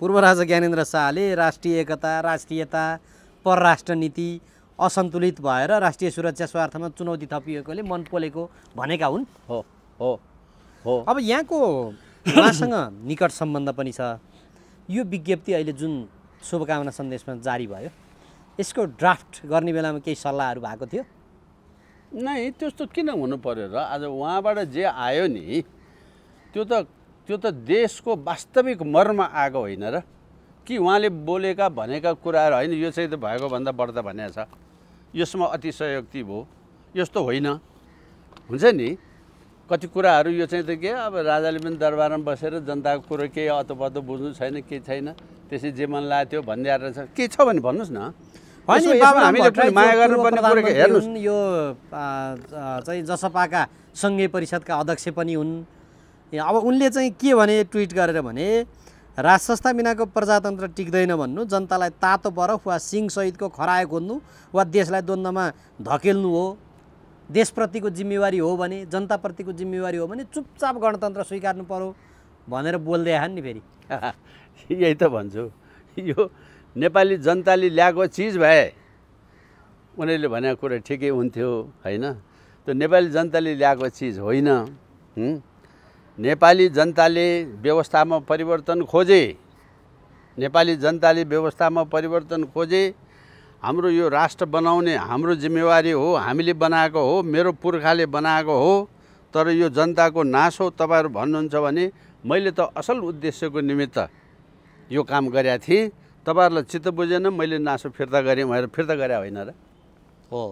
पूर्व राजा ज्ञानेन्द्र शाहले राष्ट्रिय एकता राष्ट्रियता परराष्ट्र नीति असन्तुलित भएर राष्ट्रिय सुरक्षा स्वार्थमा चुनौती थपिएकोले मन पोलेको भनेका हुन् हो हो हो अब यहाँको उहाँसँग निकट सम्बन्ध पनि छ यो विज्ञप्ति अहिले जुन शुभकामना सन्देशमा जारी भयो यसको ड्राफ्ट गर्ने बेलामा केही सल्लाहहरू भएको थियो नै त्यस्तो किन हुनु पऱ्यो र आज उहाँबाट जे आयो नि त्यो त त्यो त देशको वास्तविक मर्म आएको होइन र कि उहाँले बोलेका भनेका कुराहरू होइन यो चाहिँ त भएको भन्दा बढ्दा भने छ यसमा अतिशयोक्ति भयो यस्तो होइन हुन्छ नि कति कुराहरू यो चाहिँ त के अब राजाले पनि दरबारमा बसेर जनताको कुरो केही अतोपतो बुझ्नु छैन केही छैन त्यसै जे मन लाग्यो त्यो भनिदिएर के छ भने भन्नुहोस् न होइन यो चाहिँ जसपाका सङ्घीय परिषदका अध्यक्ष पनि हुन् अब उनले चाहिँ के भने ट्विट गरेर भने राज संस्था बिनाको प्रजातन्त्र टिक्दैन भन्नु जनतालाई तातो बरफ वा सिंहसहितको खरायो खोज्नु वा देशलाई द्वन्द्वमा धकेल्नु हो देशप्रतिको जिम्मेवारी हो भने जनताप्रतिको जिम्मेवारी हो भने चुपचाप गणतन्त्र स्वीकार्नु पऱ्यो भनेर बोल्दै आयो नि फेरि [laughs] यही त भन्छु यो नेपाली जनताले ल्याएको चिज भए उनीहरूले भनेको कुरा ठिकै हुन्थ्यो होइन त्यो नेपाली जनताले ल्याएको चिज होइन नेपाली जनताले व्यवस्थामा परिवर्तन खोजे नेपाली जनताले व्यवस्थामा परिवर्तन खोजे हाम्रो यो राष्ट्र बनाउने हाम्रो जिम्मेवारी हो हामीले बनाएको हो मेरो पुर्खाले बनाएको हो तर यो जनताको नाश हो तपाईँहरू भन्नुहुन्छ भने मैले त असल उद्देश्यको निमित्त यो काम गरेका थिएँ तपाईँहरूलाई चित्त बुझेन मैले नासो फिर्ता गरेँ भनेर फिर्ता गरे होइन र हो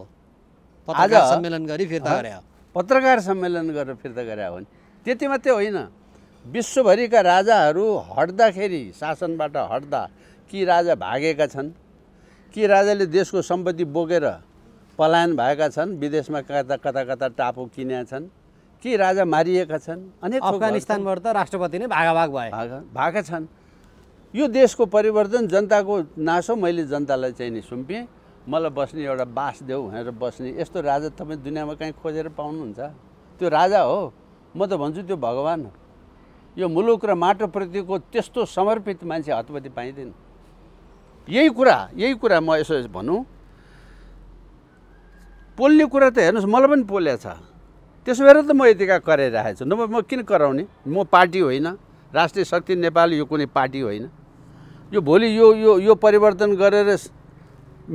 आज सम्मेलन गरी फिर्ता गरे पत्रकार सम्मेलन गरेर फिर्ता गरे हो नि त्यति मात्रै होइन विश्वभरिका राजाहरू हट्दाखेरि शासनबाट हट्दा कि राजा भागेका छन् कि राजाले देशको सम्पत्ति बोकेर पलायन भएका छन् विदेशमा कता कता कता टापु किनेका छन् कि राजा मारिएका छन् अनि अफगानिस्तानबाट त राष्ट्रपति नै भागाभाग भए भएका छन् यो देशको परिवर्तन जनताको नासो मैले जनतालाई चाहिँ नि सुम्पिएँ मलाई बस्ने एउटा बास देऊ भनेर बस्ने यस्तो राजा तपाईँ दुनियाँमा कहीँ खोजेर पाउनुहुन्छ त्यो राजा हो म त भन्छु त्यो भगवान् हो यो मुलुक र माटोप्रतिको त्यस्तो समर्पित मान्छे हतपति पाइँदैन यही कुरा यही कुरा म यसो भनौँ पोल्ने कुरा त हेर्नुहोस् मलाई पनि पोल्या छ त्यसो भएर त म यतिका कराइरहेको छु नभए म किन कराउने म पार्टी होइन राष्ट्रिय शक्ति नेपाल यो कुनै पार्टी होइन यो भोलि यो यो यो परिवर्तन गरेर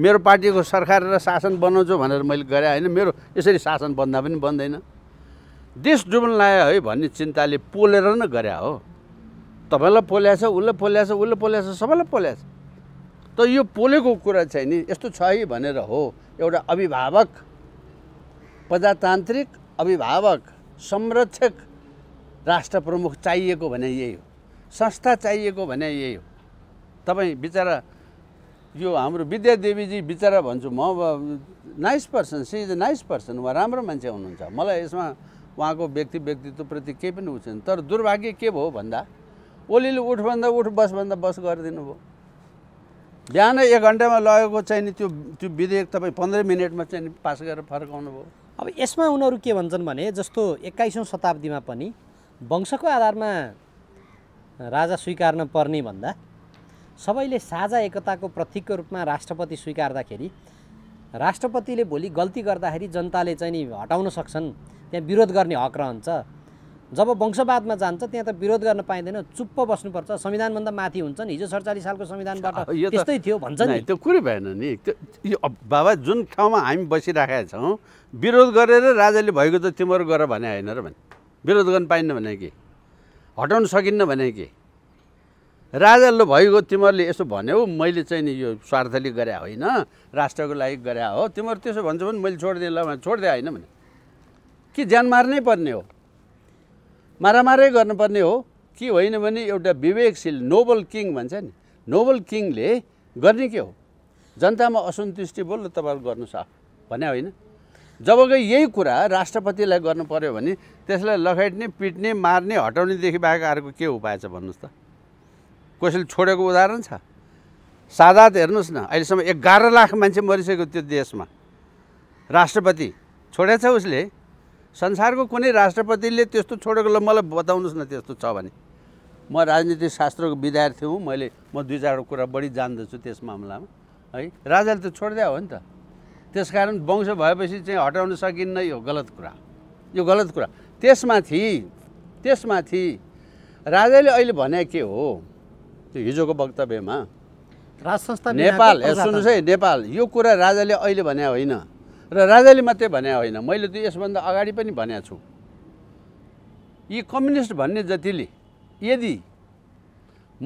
मेरो पार्टीको सरकार र शासन बनाउँछु भनेर मैले गरेँ होइन मेरो यसरी शासन बन्दा पनि बन्दैन देश डुब्न लाग्यो है भन्ने चिन्ताले पोलेर नै गरे हो तपाईँलाई छ उसलाई छ उसले छ सबैलाई छ त यो पोलेको कुरा चाहिँ नि यस्तो छ है भनेर हो एउटा अभिभावक प्रजातान्त्रिक अभिभावक संरक्षक राष्ट्र प्रमुख चाहिएको भने यही हो संस्था चाहिएको भने यही हो तपाईँ बिचरा यो हाम्रो विद्यादेवीजी बिचरा भन्छु म nice person she is a nice person उहाँ राम्रो मान्छे हुनुहुन्छ मलाई यसमा उहाँको व्यक्ति व्यक्तित्वप्रति केही पनि उ तर दुर्भाग्य के भयो भन्दा ओलीले उठ उठ बस बस गरिदिनु भयो बिहान एक घन्टामा लगेको चाहिँ नि त्यो त्यो विधेयक तपाईँ पन्ध्र मिनटमा चाहिँ पास गरेर फर्काउनु भयो अब यसमा उनीहरू के भन्छन् भने जस्तो एक्काइसौँ शताब्दीमा पनि वंशको आधारमा राजा स्वीकार्न पर्ने भन्दा सबैले साझा एकताको प्रतीकको रूपमा राष्ट्रपति स्वीकार्दाखेरि राष्ट्रपतिले भोलि गल्ती गर्दाखेरि जनताले चाहिँ नि हटाउन सक्छन् त्यहाँ विरोध गर्ने हक रहन्छ जब वंशवादमा जान्छ त्यहाँ त विरोध गर्न पाइँदैन चुप्प बस्नुपर्छ संविधानभन्दा माथि हुन्छ नि हिजो सडचालिस सालको संविधानबाट त्यस्तै थियो भन्छ नि त्यो कुरै भएन नि त्यो बाबा जुन ठाउँमा हामी बसिराखेका छौँ विरोध गरेर राजाले भएको त तिमीहरू गर भने होइन र भने विरोध गर्न पाइन्न भने कि हटाउन सकिन्न भने कि राजाले भइगयो तिमीहरूले यसो भन्यौ मैले चाहिँ नि यो स्वार्थले गरे होइन राष्ट्रको लागि गरे हो तिमीहरू त्यसो भन्छौ भने मैले छोडिदिएँ ल भने छोडिदिएँ होइन भने कि ज्यान मार्नै पर्ने हो मारामारै गर्नुपर्ने हो कि होइन भने एउटा विवेकशील नोबल किङ भन्छ नि नोबल किङले गर्ने के हो जनतामा असन्तुष्टि बोल्नु तपाईँहरू गर्नु छ भने होइन जबकि यही कुरा राष्ट्रपतिलाई गर्नु पऱ्यो भने त्यसलाई लखेट्ने पिट्ने मार्ने हटाउनेदेखि बाहेक अर्को के उपाय छ भन्नुहोस् त कसैले छोडेको उदाहरण छ सादात हेर्नुहोस् न अहिलेसम्म एघार लाख मान्छे मरिसक्यो त्यो देशमा राष्ट्रपति छोडेछ उसले संसारको कुनै राष्ट्रपतिले त्यस्तो छोडेको ल मलाई बताउनुहोस् न त्यस्तो छ भने म राजनीति शास्त्रको विद्यार्थी हुँ मैले म दुई चारवटा कुरा बढी जान्दछु त्यस मामलामा है राजाले त छोडिदिया हो नि त त्यसकारण वंश भएपछि चाहिँ हटाउन सकिन्न यो गलत कुरा यो गलत कुरा त्यसमाथि त्यसमाथि राजाले अहिले भने के हो त्यो हिजोको वक्तव्यमा राज संस्था नेपाल सुन्नुहोस् है नेपाल यो कुरा राजाले अहिले भने होइन र राजाले मात्रै भने होइन मैले त यसभन्दा अगाडि पनि भनेको छु यी कम्युनिस्ट भन्ने जतिले यदि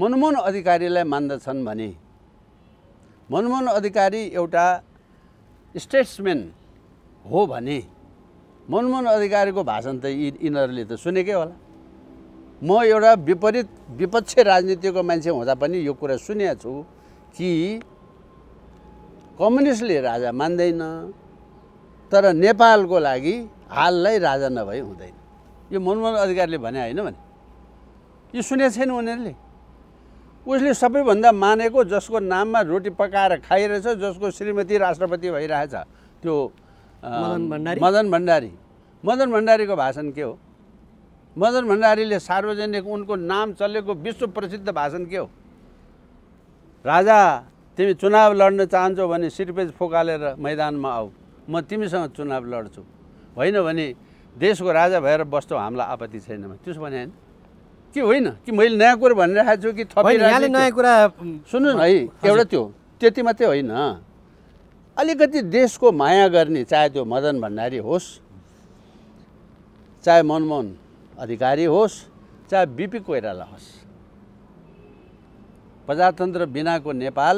मनमोहन अधिकारीलाई मान्दछन् भने मनमोहन अधिकारी एउटा स्टेट्सम्यान हो भने मनमोहन अधिकारीको भाषण त यी यिनीहरूले त सुनेकै होला म एउटा विपरीत विपक्ष राजनीतिको मान्छे हुँदा पनि यो कुरा सुनेको छु कि कम्युनिस्टले राजा मान्दैन तर नेपालको लागि हाललाई राजा नभई हुँदैन यो मनमोहन अधिकारीले भने होइन भने यो सुनेको छैन उनीहरूले उसले सबैभन्दा मानेको जसको नाममा रोटी पकाएर खाइरहेछ जसको श्रीमती राष्ट्रपति भइरहेछ त्यो मदन भण्डारी मदन भण्डारी मदन भण्डारीको भाषण के हो मदन भण्डारीले सार्वजनिक उनको नाम चलेको विश्व प्रसिद्ध भाषण के हो राजा तिमी चुनाव लड्न चाहन्छौ भने सिरपेज फोकालेर मैदानमा आऊ म तिमीसँग चुनाव लड्छु होइन भने देशको राजा भएर बस्छौ हामीलाई आपत्ति छैन त्यसो भने होइन कि होइन कि मैले नयाँ कुरो भनिरहेको छु कि थप नयाँ कुरा सुन्नु न है एउटा त्यो त्यति मात्रै होइन अलिकति देशको माया गर्ने चाहे त्यो मदन भण्डारी होस् चाहे मनमोहन अधिकारी होस् चाहे बिपी कोइराला होस् प्रजातन्त्र बिनाको नेपाल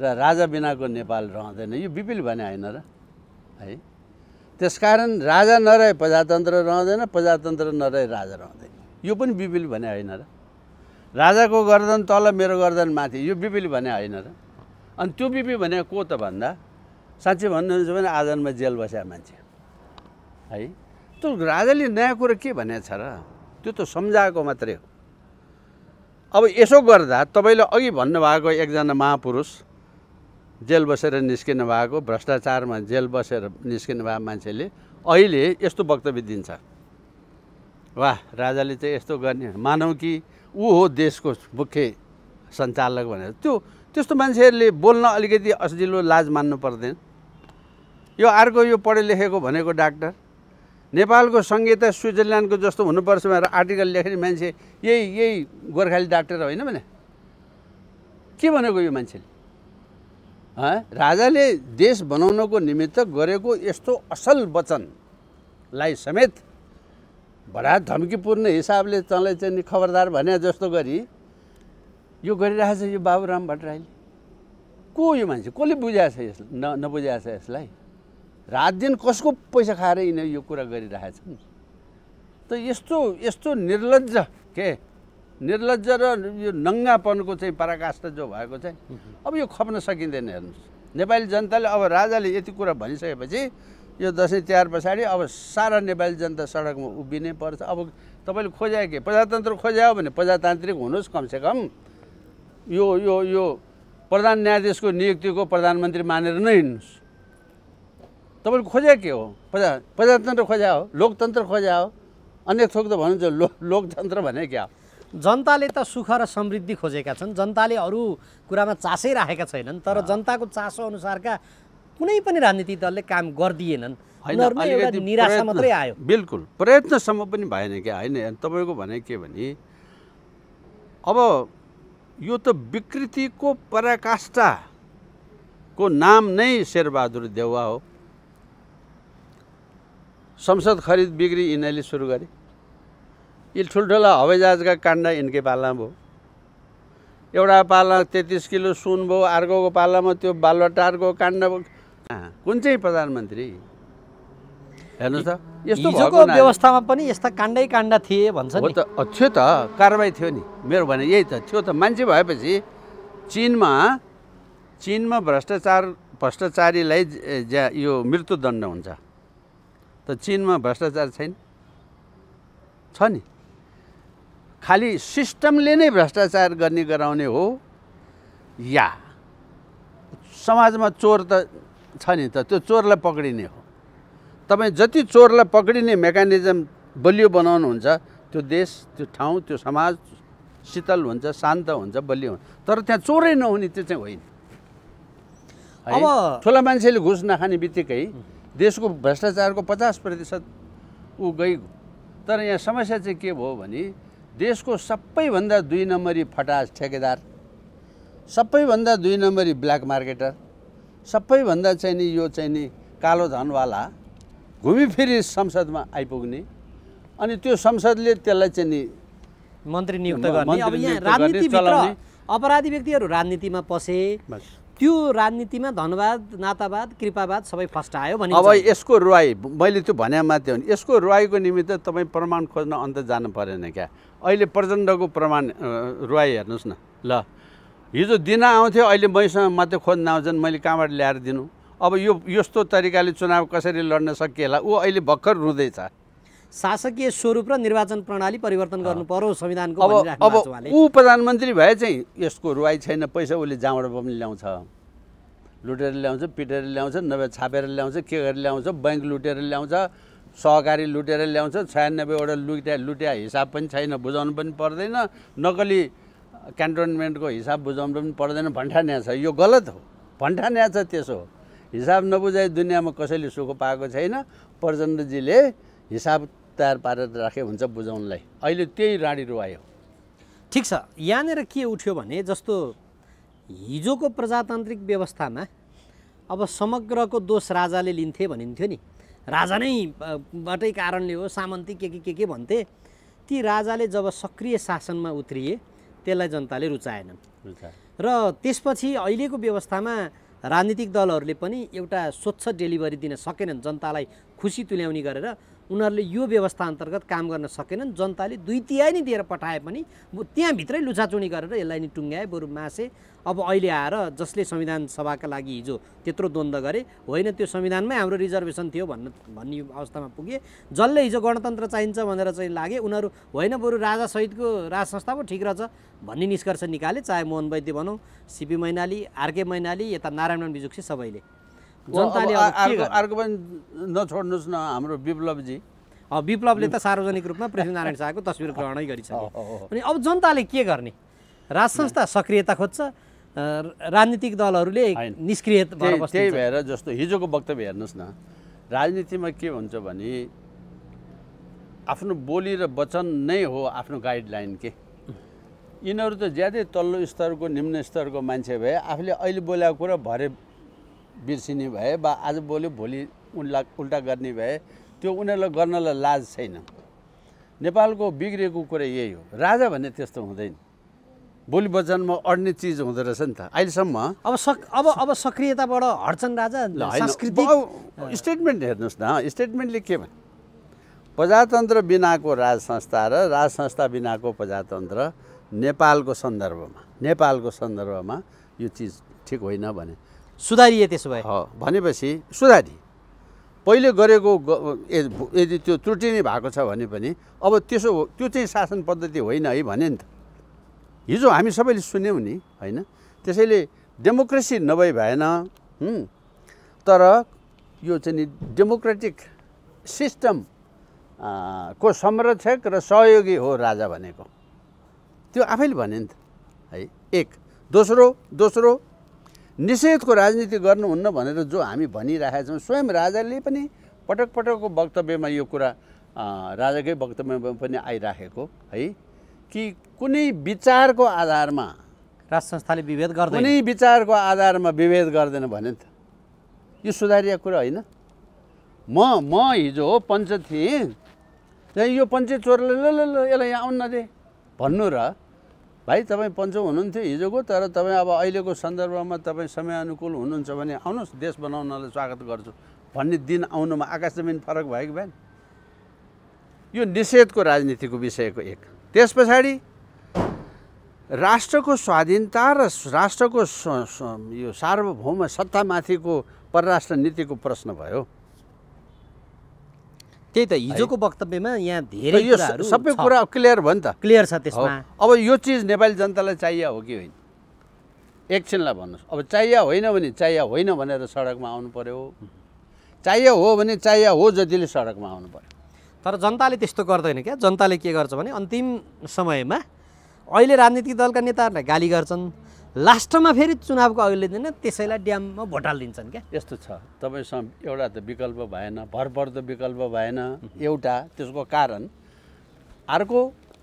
र राजा बिनाको नेपाल रहँदैन यो बिपिल भने होइन र है त्यसकारण राजा नरहे प्रजातन्त्र रहँदैन प्रजातन्त्र नरहे राजा रहँदैन यो पनि बिपिल भने होइन र राजाको गर्दन तल मेरो गर्दन माथि यो बिपिल भने होइन र अनि त्यो बिपी भने को त भन्दा साँच्चै भन्नुहुन्छ भने आजन्म जेल बसेका मान्छे है त्यो राजाले नयाँ कुरो के भनेको छ र त्यो त सम्झाएको मात्रै हो अब यसो गर्दा तपाईँले अघि भन्नुभएको एकजना महापुरुष जेल बसेर निस्किनु भएको भ्रष्टाचारमा जेल बसेर निस्किनु भएको मान्छेले अहिले यस्तो वक्तव्य दिन्छ वाह राजाले चाहिँ यस्तो गर्ने मानौ कि ऊ हो देशको मुख्य सञ्चालक भनेर त्यो त्यस्तो मान्छेहरूले बोल्न अलिकति असजिलो लाज मान्नु पर्दैन यो अर्को यो पढे लेखेको भनेको डाक्टर नेपालको संहिता स्विजरल्यान्डको जस्तो हुनुपर्छ भनेर आर्टिकल लेख्ने मान्छे यही यही गोर्खाली डाक्टर होइन भने के भनेको यो मान्छेले राजाले देश बनाउनको निमित्त गरेको यस्तो असल वचनलाई समेत बडा धम्कीपूर्ण हिसाबले तँलाई चाहिँ नि खबरदार भने जस्तो गरी यो गरिरहेछ यो बाबुराम भट्टराईले को यो मान्छे कसले बुझाएको छ यसलाई न नबुझाएको यसलाई रात दिन कसको पैसा खाएर यिनीहरू यो कुरा गरिरहेछ नि त यस्तो यस्तो निर्लज के निर्लज र यो नङ्गापनको चाहिँ पराकाष्ठ जो भएको चाहिँ अब यो खप्न सकिँदैन हेर्नुहोस् नेपाली जनताले अब राजाले यति कुरा भनिसकेपछि यो दसैँ तिहार पछाडि अब सारा नेपाली जनता सडकमा उभिनै पर्छ अब तपाईँले खोज्या के प्रजातन्त्र खोज्या भने प्रजातान्त्रिक हुनुहोस् कमसेकम यो यो यो प्रधान न्यायाधीशको नियुक्तिको प्रधानमन्त्री मानेर नै हिँड्नुहोस् तपाईँको खोज्या के हो प्रजा प्रजातन्त्र खोज्या हो लोकतन्त्र खोज्या हो अन्य थोक त भन्नुहुन्छ लो लोकतन्त्र भने क्या हो जनताले त सुख र समृद्धि खोजेका छन् जनताले अरू कुरामा चासै राखेका छैनन् तर जनताको चासो अनुसारका कुनै पनि राजनीतिक दलले काम गरिदिएनन् निराशा मात्रै आयो बिल्कुल प्रयत्नसम्म पनि भएन क्या होइन तपाईँको भने के भने अब यो त विकृतिको पराकाष्ठाको नाम नै शेरबहादुर देउवा हो संसद खरिद बिक्री यिनीहरूले सुरु गरे यी ठुल्ठुला हवाईजहाजका काण्ड यिनकै पालामा भयो एउटा पाला तेत्तिस किलो सुन भयो अर्को पालामा त्यो बालुवाटारको काण्ड कुन चाहिँ प्रधानमन्त्री हेर्नुहोस् त यस्तो हिजोको व्यवस्थामा पनि यस्ता काण्डै काण्ड थिए भन्छ नि त थियो त कारवाही थियो नि मेरो भने यही त थियो त मान्छे भएपछि चिनमा चिनमा भ्रष्टाचार भ्रष्टाचारीलाई ज्या यो मृत्युदण्ड हुन्छ त चिनमा भ्रष्टाचार छैन छ नि खालि सिस्टमले नै भ्रष्टाचार गर्ने गराउने हो या समाजमा चोर त छ नि त त्यो चोरलाई पक्रिने हो तपाईँ जति चोरलाई पक्रिने मेकानिजम बलियो बनाउनुहुन्छ त्यो देश त्यो ठाउँ त्यो समाज शीतल हुन्छ शान्त हुन्छ बलियो हुन्छ तर त्यहाँ चोरै नहुने त्यो चाहिँ होइन अब ठुला मान्छेले घुस नखाने बित्तिकै देशको भ्रष्टाचारको पचास प्रतिशत ऊ गई तर यहाँ समस्या चाहिँ के भयो भने देशको सबैभन्दा दुई नम्बरी फटास ठेकेदार सबैभन्दा दुई नम्बरी ब्ल्याक मार्केटर सबैभन्दा चाहिँ नि यो चाहिँ नि कालो धनवाला घुमिफिरी संसदमा आइपुग्ने अनि त्यो संसदले त्यसलाई चाहिँ नि मन्त्री नियुक्त गर्ने अब अपराधी व्यक्तिहरू राजनीतिमा पसे त्यो राजनीतिमा धन्यवाद नातावाद कृपावाद सबै फस्ट आयो भने अब यसको रुवाई मैले त्यो भने मात्रै हो यसको रुवाईको निमित्त तपाईँ प्रमाण खोज्न अन्त जानु परेन क्या अहिले प्रचण्डको प्रमाण रुवाई हेर्नुहोस् न ल हिजो दिन आउँथ्यो अहिले मैसँग मात्रै खोज्न आउँछन् मैले कहाँबाट ल्याएर दिनु अब यो यस्तो तरिकाले चुनाव कसरी लड्न सकिएला ऊ अहिले भर्खर रुँदैछ शासकीय स्वरूप र निर्वाचन प्रणाली परिवर्तन गर्नु पर्यो संविधानको अब अब ऊ प्रधानमन्त्री भए चाहिँ यसको रुवाई छैन पैसा उसले जहाँबाट पनि ल्याउँछ लुटेर ल्याउँछ पिटेर ल्याउँछ नभए छापेर ल्याउँछ के गरेर ल्याउँछ ब्याङ्क लुटेर ल्याउँछ सहकारी लुटेर ल्याउँछ छयानब्बेवटा लुट्या लुट्या हिसाब पनि छैन बुझाउनु पनि पर्दैन नकली क्यान्टोनमेन्टको हिसाब बुझाउनु पनि पर्दैन भन्ठान्या छ यो गलत हो भन्ठान्या छ त्यसो हिसाब नबुझाइ दुनियाँमा कसैले सुख पाएको छैन प्रचण्डजीले हिसाब तयार पारेर राखे हुन्छ बुझाउनलाई अहिले त्यही राणी रुवायो ठिक छ यहाँनिर के उठ्यो भने जस्तो हिजोको प्रजातान्त्रिक व्यवस्थामा अब समग्रको दोष राजाले लिन्थे भनिन्थ्यो नि राजा नै बाटै कारणले हो सामन्ती के के के के भन्थे ती राजाले जब सक्रिय शासनमा उत्रिए त्यसलाई जनताले रुचाएनन् र त्यसपछि अहिलेको व्यवस्थामा राजनीतिक दलहरूले पनि एउटा स्वच्छ डेलिभरी दिन सकेनन् जनतालाई खुसी तुल्याउने गरेर उनीहरूले यो व्यवस्था अन्तर्गत काम गर्न सकेनन् जनताले दुई तिहाई नै दिएर पठाए पनि त्यहाँभित्रै लुचाचुनी गरेर यसलाई नि टुङ्ग्याए बरु मासे अब अहिले आएर जसले संविधान सभाका लागि हिजो त्यत्रो द्वन्द्व गरे होइन त्यो संविधानमै हाम्रो रिजर्भेसन थियो भन्न भन्ने अवस्थामा पुगे जसले हिजो गणतन्त्र चाहिन्छ भनेर चाहिँ लागे उनीहरू होइन बरु राजासहितको राज संस्था पो ठिक रहेछ भन्ने निष्कर्ष निकाले चाहे मोहन वैद्य भनौँ सिपी मैनाली आरके मैनाली यता नारायण बिजुक्सी सबैले जनताले अर्को पनि नछोड्नुहोस् न हाम्रो विप्लवजी विप्लवले त सार्वजनिक रूपमा पृथ्वीनारायण शाहको तस्विर ग्रहणै गरिसक्यो अनि अब जनताले के गर्ने राज संस्था सक्रियता खोज्छ राजनीतिक दलहरूले निष्क्रिय त्यही भएर जस्तो हिजोको वक्तव्य हेर्नुहोस् न राजनीतिमा के हुन्छ भने आफ्नो बोली र वचन नै हो आफ्नो गाइडलाइन के यिनीहरू त ज्यादै तल्लो स्तरको निम्न स्तरको मान्छे भए आफूले अहिले बोलेको कुरा भरे बिर्सिने भए वा आज बोल्यो भोलि उनलाई उल्टा गर्ने भए त्यो उनीहरूलाई गर्नलाई लाज छैन नेपालको बिग्रिएको कुरा यही हो राजा भन्ने त्यस्तो हुँदैन बोली वचनमा अड्ने चिज हुँदो रहेछ नि त अहिलेसम्म अब सक अब अब सक्रियताबाट हट्छन् राजा स्टेटमेन्ट हेर्नुहोस् न स्टेटमेन्टले के भन्यो प्रजातन्त्र बिनाको राज संस्था र राज संस्था बिनाको प्रजातन्त्र नेपालको सन्दर्भमा नेपालको सन्दर्भमा यो चिज ठिक होइन भने सुधारिए त्यसो भए भनेपछि सुधारी पहिले गरेको यदि त्यो त्रुटि नै भएको छ भने पनि अब त्यसो त्यो चाहिँ शासन पद्धति होइन है भने नि त हिजो हामी सबैले सुन्यौँ नि होइन त्यसैले डेमोक्रेसी नभए भएन तर यो चाहिँ नि डेमोक्रेटिक सिस्टम को संरक्षक र सहयोगी हो राजा भनेको त्यो आफैले भने नि त है एक दोस्रो दोस्रो निषेधको राजनीति गर्नुहुन्न भनेर जो हामी भनिरहेका छौँ स्वयं राजाले पनि पटक पटकको वक्तव्यमा यो कुरा राजाकै वक्तव्यमा पनि आइराखेको है कि कुनै विचारको आधारमा राज संस्थाले विभेद गर्दैन कुनै विचारको आधारमा विभेद गर्दैन भने त यो सुधारिया कुरा होइन म म हिजो हो पञ्च थिएँ र यो पञ्चे चोरले ल ल यसलाई यहाँ आउन दे भन्नु र भाइ तपाईँ पञ्चौ हुनुहुन्थ्यो हिजोको तर तपाईँ अब अहिलेको सन्दर्भमा तपाईँ समयअनुकूल हुनुहुन्छ भने आउनुहोस् देश बनाउनलाई स्वागत गर्छु भन्ने दिन आउनुमा आकाश जमिन फरक भयो कि बिहान यो निषेधको राजनीतिको विषयको एक त्यस पछाडि राष्ट्रको स्वाधीनता र राष्ट्रको यो सार्वभौम सत्तामाथिको परराष्ट्र नीतिको प्रश्न भयो त्यही त हिजोको वक्तव्यमा यहाँ धेरै सबै कुरा क्लियर भयो नि त क्लियर छ त्यसमा अब यो चिज नेपाली जनतालाई चाहियो हो कि होइन एकछिनलाई भन्नुहोस् अब चाहियो होइन भने चाहियो होइन भनेर सडकमा आउनु पऱ्यो चाहियो हो भने चाहियो हो जतिले सडकमा आउनु पऱ्यो तर जनताले त्यस्तो गर्दैन क्या जनताले के गर्छ भने अन्तिम समयमा अहिले राजनीतिक दलका नेताहरूलाई गाली गर्छन् लास्टमा फेरि चुनावको अघिल्लो दिन त्यसैलाई ड्याममा भोट हालिदिन्छन् क्या यस्तो छ तपाईँसँग एउटा त विकल्प भएन भरपर्दो विकल्प भएन एउटा त्यसको कारण अर्को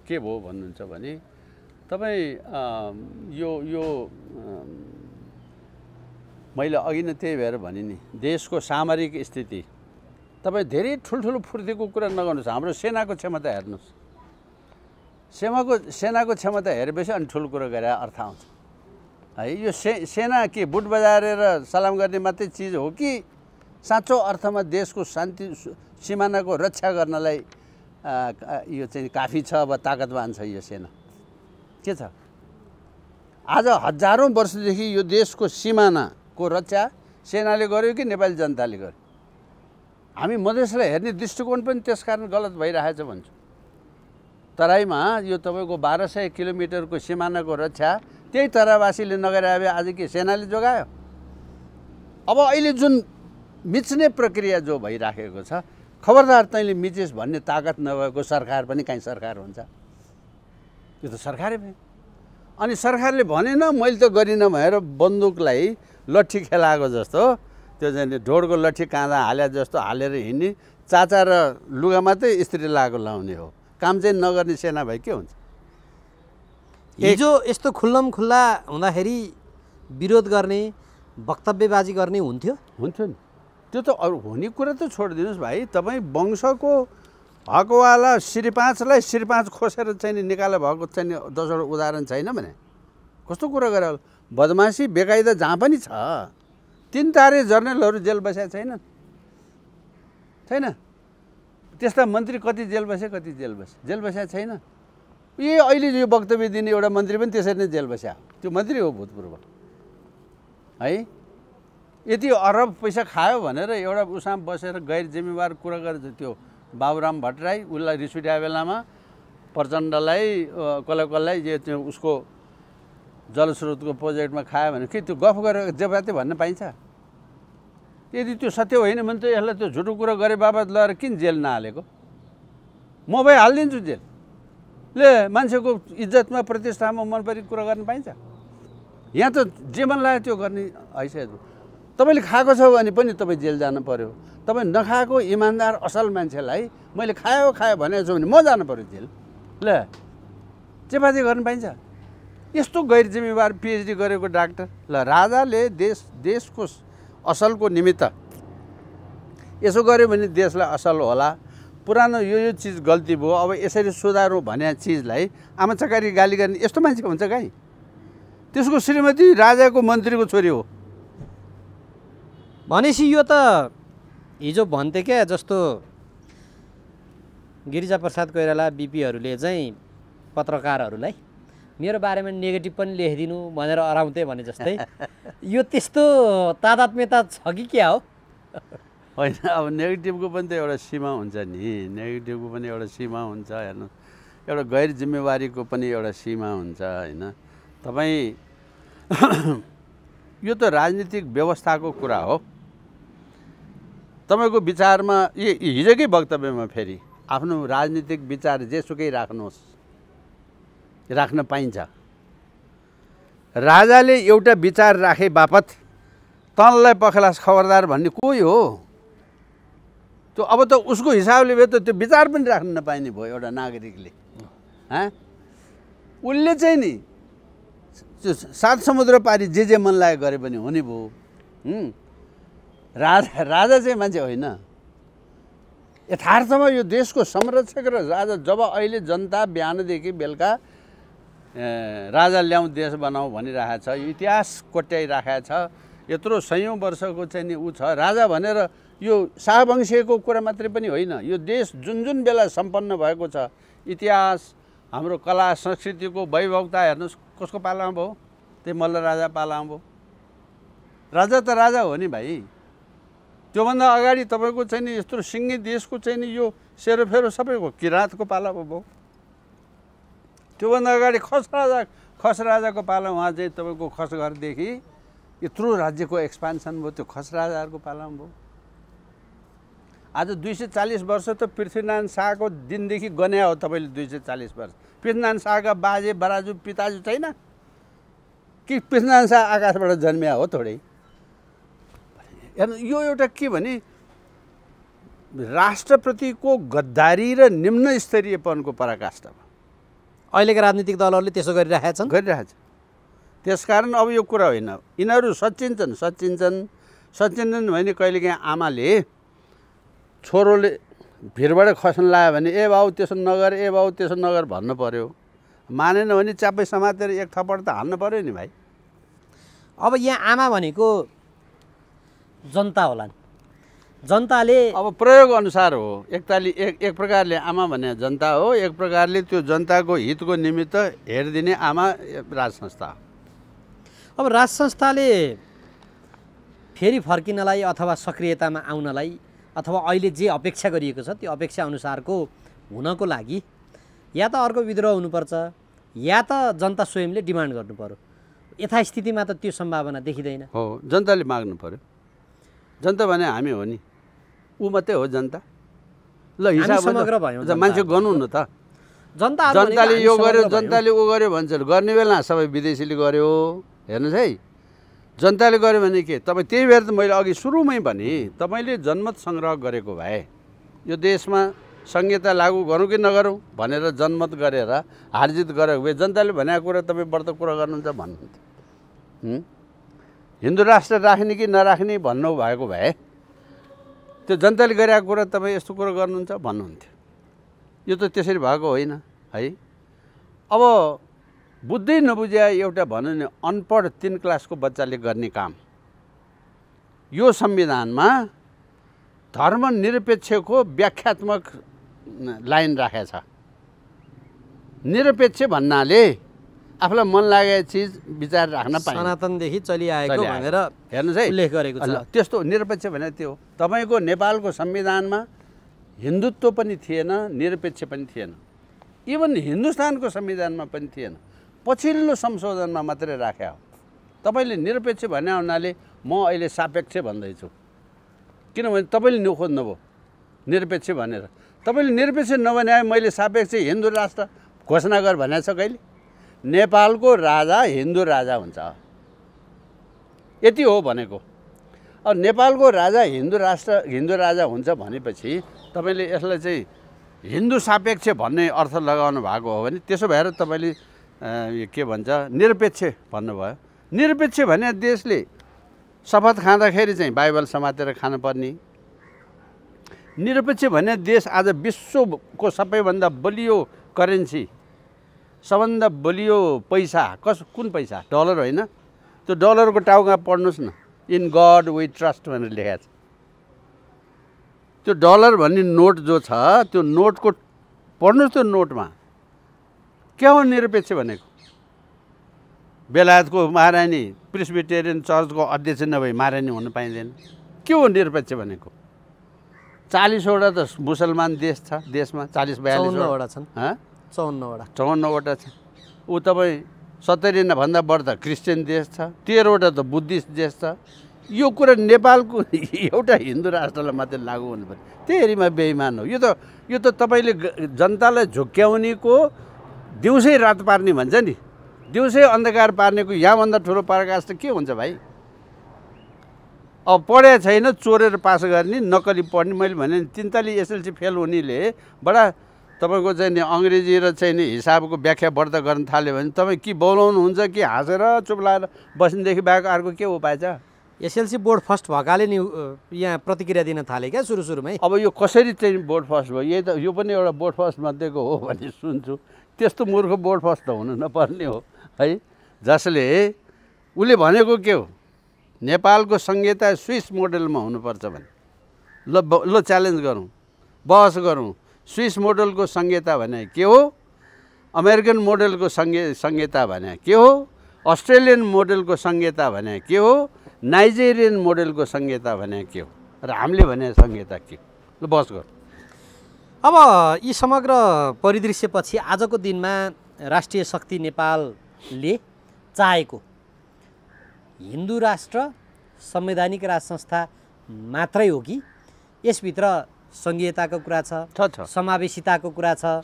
के भयो भन्नुहुन्छ भने तपाईँ यो यो मैले अघि नै त्यही भएर भने नि देशको सामरिक स्थिति तपाईँ धेरै ठुल्ठुलो फुर्तीको कुरा नगर्नुहोस् हाम्रो सेनाको क्षमता हेर्नुहोस् सेनाको सेनाको क्षमता हेरेपछि अनि ठुलो कुरो गरेर अर्थ आउँछ है यो से सेना के बुट बजाएर सलाम गर्ने मात्रै चिज हो कि साँचो अर्थमा देशको शान्ति सिमानाको रक्षा गर्नलाई यो चाहिँ काफी छ वा ताकतवान छ यो सेना के छ आज हजारौँ वर्षदेखि यो देशको सिमानाको रक्षा सेनाले गर्यो कि नेपाली जनताले गर्यो हामी मधेसलाई हेर्ने दृष्टिकोण पनि त्यसकारण गलत भइरहेछ भन्छु तराईमा यो तपाईँको बाह्र सय किलोमिटरको सिमानाको रक्षा त्यही तरावासीले नगरे अब आज के सेनाले जोगायो अब अहिले जुन मिच्ने प्रक्रिया जो भइराखेको छ खबरदार तैँले मिचेस् भन्ने तागत नभएको सरकार पनि काहीँ सरकार हुन्छ यो त सरकारै भयो अनि सरकारले भनेन मैले त गरिनँ भनेर बन्दुकलाई लट्ठी खेलाएको जस्तो त्यो चाहिँ ढोडको लट्ठी काँदा हाले जस्तो हालेर हिँड्ने चाचा र लुगा मात्रै स्त्री लगाएको लाउने हो काम चाहिँ नगर्ने सेना भए के हुन्छ हिजो यस्तो खुल्लम खुल्ला हुँदाखेरि विरोध गर्ने वक्तव्यबाजी गर्ने हुन्थ्यो हुन्थ्यो नि त्यो त अरू हुने कुरा त छोडिदिनुहोस् भाइ तपाईँ वंशको हकवाला श्रीपाँचलाई श्रीपाँच खोसेर चाहिँ निकाले भएको चाहिँ दसवटा उदाहरण छैन भने कस्तो कुरा गरेर बदमासी बेकायदा जहाँ पनि छ तिन तारे जर्नलहरू जेल बसेका छैनन् छैन त्यस्ता मन्त्री कति जेल बसे कति जेल बसे जेल बसेका छैन ए अहिले यो वक्तव्य दिने एउटा मन्त्री पनि त्यसरी नै जेल बस्या त्यो मन्त्री हो भूतपूर्व है यति अरब पैसा खायो भनेर एउटा उसमा बसेर गैर जिम्मेवार कुरा गरेर त्यो बाबुराम भट्टराई उसलाई रिस उठ्या बेलामा प्रचण्डलाई कसलाई कसलाई त्यो उसको जलस्रोतको प्रोजेक्टमा खायो भने के त्यो गफ गरेर जे जेपाते भन्न पाइन्छ यदि त्यो सत्य होइन भने त यसलाई त्यो झुटो कुरो गरे बापत लगाएर किन जेल नहालेको म भइहालिदिन्छु जेल ले मान्छेको इज्जतमा प्रतिष्ठामा मन परेको कुरा गर्न पाइन्छ यहाँ त जे मन लाग्यो त्यो गर्ने हैसियत तपाईँले खाएको छ भने पनि तपाईँ जेल जानु पऱ्यो तपाईँ नखाएको इमान्दार असल मान्छेलाई मैले खायो खायो भनेको छु भने म जानु पऱ्यो जेल ल चेपाती गर्नु पाइन्छ यस्तो गैर जिम्मेवार पिएचडी गरेको डाक्टर ल राजाले देश देशको असलको निमित्त यसो गऱ्यो भने देशलाई असल होला पुरानो यो यो चिज गल्ती भयो अब यसरी सुधारौँ भने चिजलाई आमा चकारी गाली गर्ने यस्तो मान्छेको हुन्छ कहीँ त्यसको श्रीमती राजाको मन्त्रीको छोरी हो भनेपछि यो त हिजो भन्थे क्या जस्तो गिरिजा प्रसाद कोइराला बिपीहरूले चाहिँ पत्रकारहरूलाई मेरो बारेमा नेगेटिभ पनि लेखिदिनु भनेर अराउँथे भने जस्तै [laughs] यो त्यस्तो तादात्म्यता छ कि क्या हो होइन अब नेगेटिभको पनि त एउटा सीमा हुन्छ नि नेगेटिभको पनि एउटा सीमा हुन्छ हेर्नु एउटा गैर जिम्मेवारीको पनि एउटा सीमा हुन्छ होइन तपाईँ [coughs] यो त राजनीतिक व्यवस्थाको कुरा हो तपाईँको विचारमा ए हिजोकै वक्तव्यमा फेरि आफ्नो राजनीतिक विचार जेसुकै राख्नुहोस् राख्न पाइन्छ राजाले एउटा विचार राखे बापत तनलाई पखलास खबरदार भन्ने कोही हो त्यो अब त उसको हिसाबले भयो त त्यो विचार पनि राख्न नपाइने भयो एउटा नागरिकले हँ उसले चाहिँ नि त्यो सात समुद्र पारी जे जे मन लाग्यो गरे पनि हुने भयो राजा राजा चाहिँ मान्छे होइन यथार्थमा यो देशको संरक्षक र राजा जब अहिले जनता बिहानदेखि बेलुका राजा ल्याउँ देश बनाऊ भनिरहेको छ इतिहास कोट्याइराखेको छ यत्रो सयौँ वर्षको चाहिँ नि ऊ छ राजा भनेर यो शाहवंशीयको कुरा मात्रै पनि होइन यो देश जुन जुन बेला सम्पन्न भएको छ इतिहास हाम्रो कला संस्कृतिको वैभवता हेर्नुहोस् कसको पालामा भयो त्यही मल्ल राजा पालामा भयो राजा त राजा हो नि भाइ त्योभन्दा अगाडि तपाईँको चाहिँ नि यस्तो सिङ्गी देशको चाहिँ नि यो सेरोफेरो सबैको किराँतको पाला भयो त्योभन्दा अगाडि खस राजा खस राजाको पाला उहाँ चाहिँ तपाईँको खस घरदेखि यत्रो राज्यको एक्सपान्सन भयो त्यो खस राजाहरूको पालामा भयो आज दुई सय चालिस वर्ष त पृथ्वीनारायण शाहको दिनदेखि गन्या हो तपाईँले दुई सय चालिस वर्ष पृथ्वीनारायण शाहका बाजे बराजु पिताजु छैन कि पृथ्वीनारायण शाह आकाशबाट जन्मिया हो थोरै हेर्नु यो एउटा के भने राष्ट्रप्रतिको गद्दारी र निम्न स्तरीयपनको पराकाष्ठा अहिलेका राजनीतिक दलहरूले त्यसो गरिरहेका छन् गरिरहेछ त्यसकारण अब यो कुरा होइन यिनीहरू सचिन्छन् सचिन्छन् सचिन्छन् भने कहिलेकाहीँ आमाले छोरोले भिरबाट खस्न लायो भने ए बाउ त्यसो नगर ए बाउ त्यसो नगर भन्नु पऱ्यो मानेन भने च्यापै समातेर एक थप्पड त हान्नु पऱ्यो नि भाइ अब यहाँ आमा भनेको जनता नि जनताले अब प्रयोग अनुसार हो एकताले एक एक प्रकारले आमा भने जनता हो एक प्रकारले त्यो जनताको हितको निमित्त हेरिदिने आमा राज संस्था अब राज संस्थाले फेरि फर्किनलाई अथवा सक्रियतामा आउनलाई अथवा अहिले जे अपेक्षा गरिएको छ त्यो अपेक्षा अनुसारको हुनको लागि या त अर्को विद्रोह हुनुपर्छ या त जनता स्वयंले डिमान्ड गर्नु पऱ्यो यथास्थितिमा त त्यो सम्भावना देखिँदैन हो जनताले माग्नु पर्यो जनता भने हामी हो नि ऊ मात्रै हो जनता ल हिसाब समग्र भयो मान्छे गर्नु न त जनता जनताले यो गर्यो जनताले ऊ गर्यो भन्छ गर्ने बेला सबै विदेशीले गर्यो हेर्नुहोस् है जनताले गर्यो भने के तपाईँ त्यही भएर त मैले अघि सुरुमै भने तपाईँले जनमत सङ्ग्रह गरेको भए यो देशमा संहिता लागू गरौँ कि नगरौँ भनेर जनमत गरेर हारजित गरेको भए जनताले भनेको कुरा तपाईँ व्रत कुरा गर्नुहुन्छ भन्नुहुन्थ्यो हिन्दू राष्ट्र राख्ने कि नराख्ने भन्नुभएको भए त्यो जनताले गरेको कुरा तपाईँ यस्तो कुरो गर्नुहुन्छ भन्नुहुन्थ्यो यो त त्यसरी भएको होइन है अब बुझ्दै नबुझ्या एउटा भनौँ भने अनपढ तिन क्लासको बच्चाले गर्ने काम यो संविधानमा धर्मनिरपेक्षको व्याख्यात्मक लाइन राखेछ निरपेक्ष भन्नाले आफूलाई मन लागेको चिज विचार राख्न पाए सनातनदेखि चलिआएको भनेर हेर्नुहोस् है उल्लेख गरेको छ त्यस्तो निरपेक्ष भने त्यो तपाईँको नेपालको संविधानमा हिन्दुत्व पनि थिएन निरपेक्ष पनि थिएन इभन हिन्दुस्तानको संविधानमा पनि थिएन पछिल्लो संशोधनमा मात्रै राख्या हो तपाईँले निरपेक्ष भन्ने हुनाले म अहिले सापेक्ष भन्दैछु किनभने तपाईँले नखोज्नुभयो निरपेक्ष भनेर तपाईँले निरपेक्ष नभने मैले सापेक्ष हिन्दू राष्ट्र घोषणा गर भनेको छ कहिले नेपालको राजा हिन्दू राजा हुन्छ यति हो भनेको अब नेपालको राजा हिन्दू राष्ट्र हिन्दू राजा हुन्छ भनेपछि तपाईँले यसलाई चाहिँ हिन्दू सापेक्ष भन्ने अर्थ लगाउनु भएको हो भने त्यसो भएर तपाईँले के भन्छ निरपेक्ष भन्नुभयो निरपेक्ष भने देशले शपथ खाँदाखेरि चाहिँ बाइबल समातेर खानुपर्ने निरपेक्ष भने देश आज विश्वको सबैभन्दा बलियो करेन्सी सबभन्दा बलियो पैसा कस कुन पैसा डलर होइन त्यो डलरको टाउका पढ्नुहोस् न इन गड वी ट्रस्ट भनेर लेखेको छ त्यो डलर भन्ने नोट जो छ त्यो नोटको पढ्नुहोस् त्यो नोटमा के हो निरपेक्ष भनेको बेलायतको महारानी प्रिस्बिटेरियन चर्चको अध्यक्ष नभई महारानी हुन पाइँदैन के हो निरपेक्ष भनेको चालिसवटा त मुसलमान देश छ देशमा चालिस बयालिसवटा छन् चौन्नवटा चौवन्नवटा छ ऊ तपाईँ सत्तरी भन्दा बढ्दा क्रिस्चियन देश छ तेह्रवटा त बुद्धिस्ट देश छ यो कुरा नेपालको [laughs] एउटा हिन्दू राष्ट्रलाई मात्रै लागु हुनुपर्छ त्यही हेरीमा बेइमान हो यो त यो त तपाईँले जनतालाई झुक्क्याउनेको दिउँसै रात पार्ने भन्छ नि दिउँसै अन्धकार पार्नेको यहाँभन्दा ठुलो प्रकाश त के हुन्छ भाइ अब पढे छैन चोरेर पास गर्ने नक्कली पढ्ने मैले भने तिनताली एसएलसी फेल हुनेले बडा तपाईँको चाहिँ नि अङ्ग्रेजी र चाहिँ नि हिसाबको व्याख्या बढ्दा गर्न थाल्यो भने तपाईँ कि बोलाउनुहुन्छ कि हाँसेर चुप लाएर बस्नेदेखि बाहेक अर्को के उपाय छ एसएलसी बोर्ड फर्स्ट भएकाले नि यहाँ प्रतिक्रिया दिन थाले क्या सुरु सुरुमै अब यो कसरी चाहिँ बोर्ड फर्स्ट भयो यही त यो पनि एउटा बोर्ड फर्स्ट मध्येको हो भन्ने सुन्छु त्यस्तो मूर्ख बोर्ड फर्स्ट त हुनु नपर्ने हो है जसले उसले भनेको के हो नेपालको संहिता स्विस मोडलमा हुनुपर्छ भने ल ल च्यालेन्ज गरौँ बहस गरौँ स्विस मोडलको संहिता भने के हो अमेरिकन मोडलको सङ्घे संहिता भने के हो अस्ट्रेलियन मोडलको संहिता भने के हो नाइजेरियन मोडलको संहिता भने के हो र हामीले भने संहिता के हो ल बस गर्नु अब यी समग्र परिदृश्यपछि आजको दिनमा राष्ट्रिय शक्ति नेपालले चाहेको हिन्दू राष्ट्र संवैधानिक राज संस्था मात्रै हो कि यसभित्र सङ्घीयताको कुरा छ समावेशिताको कुरा छ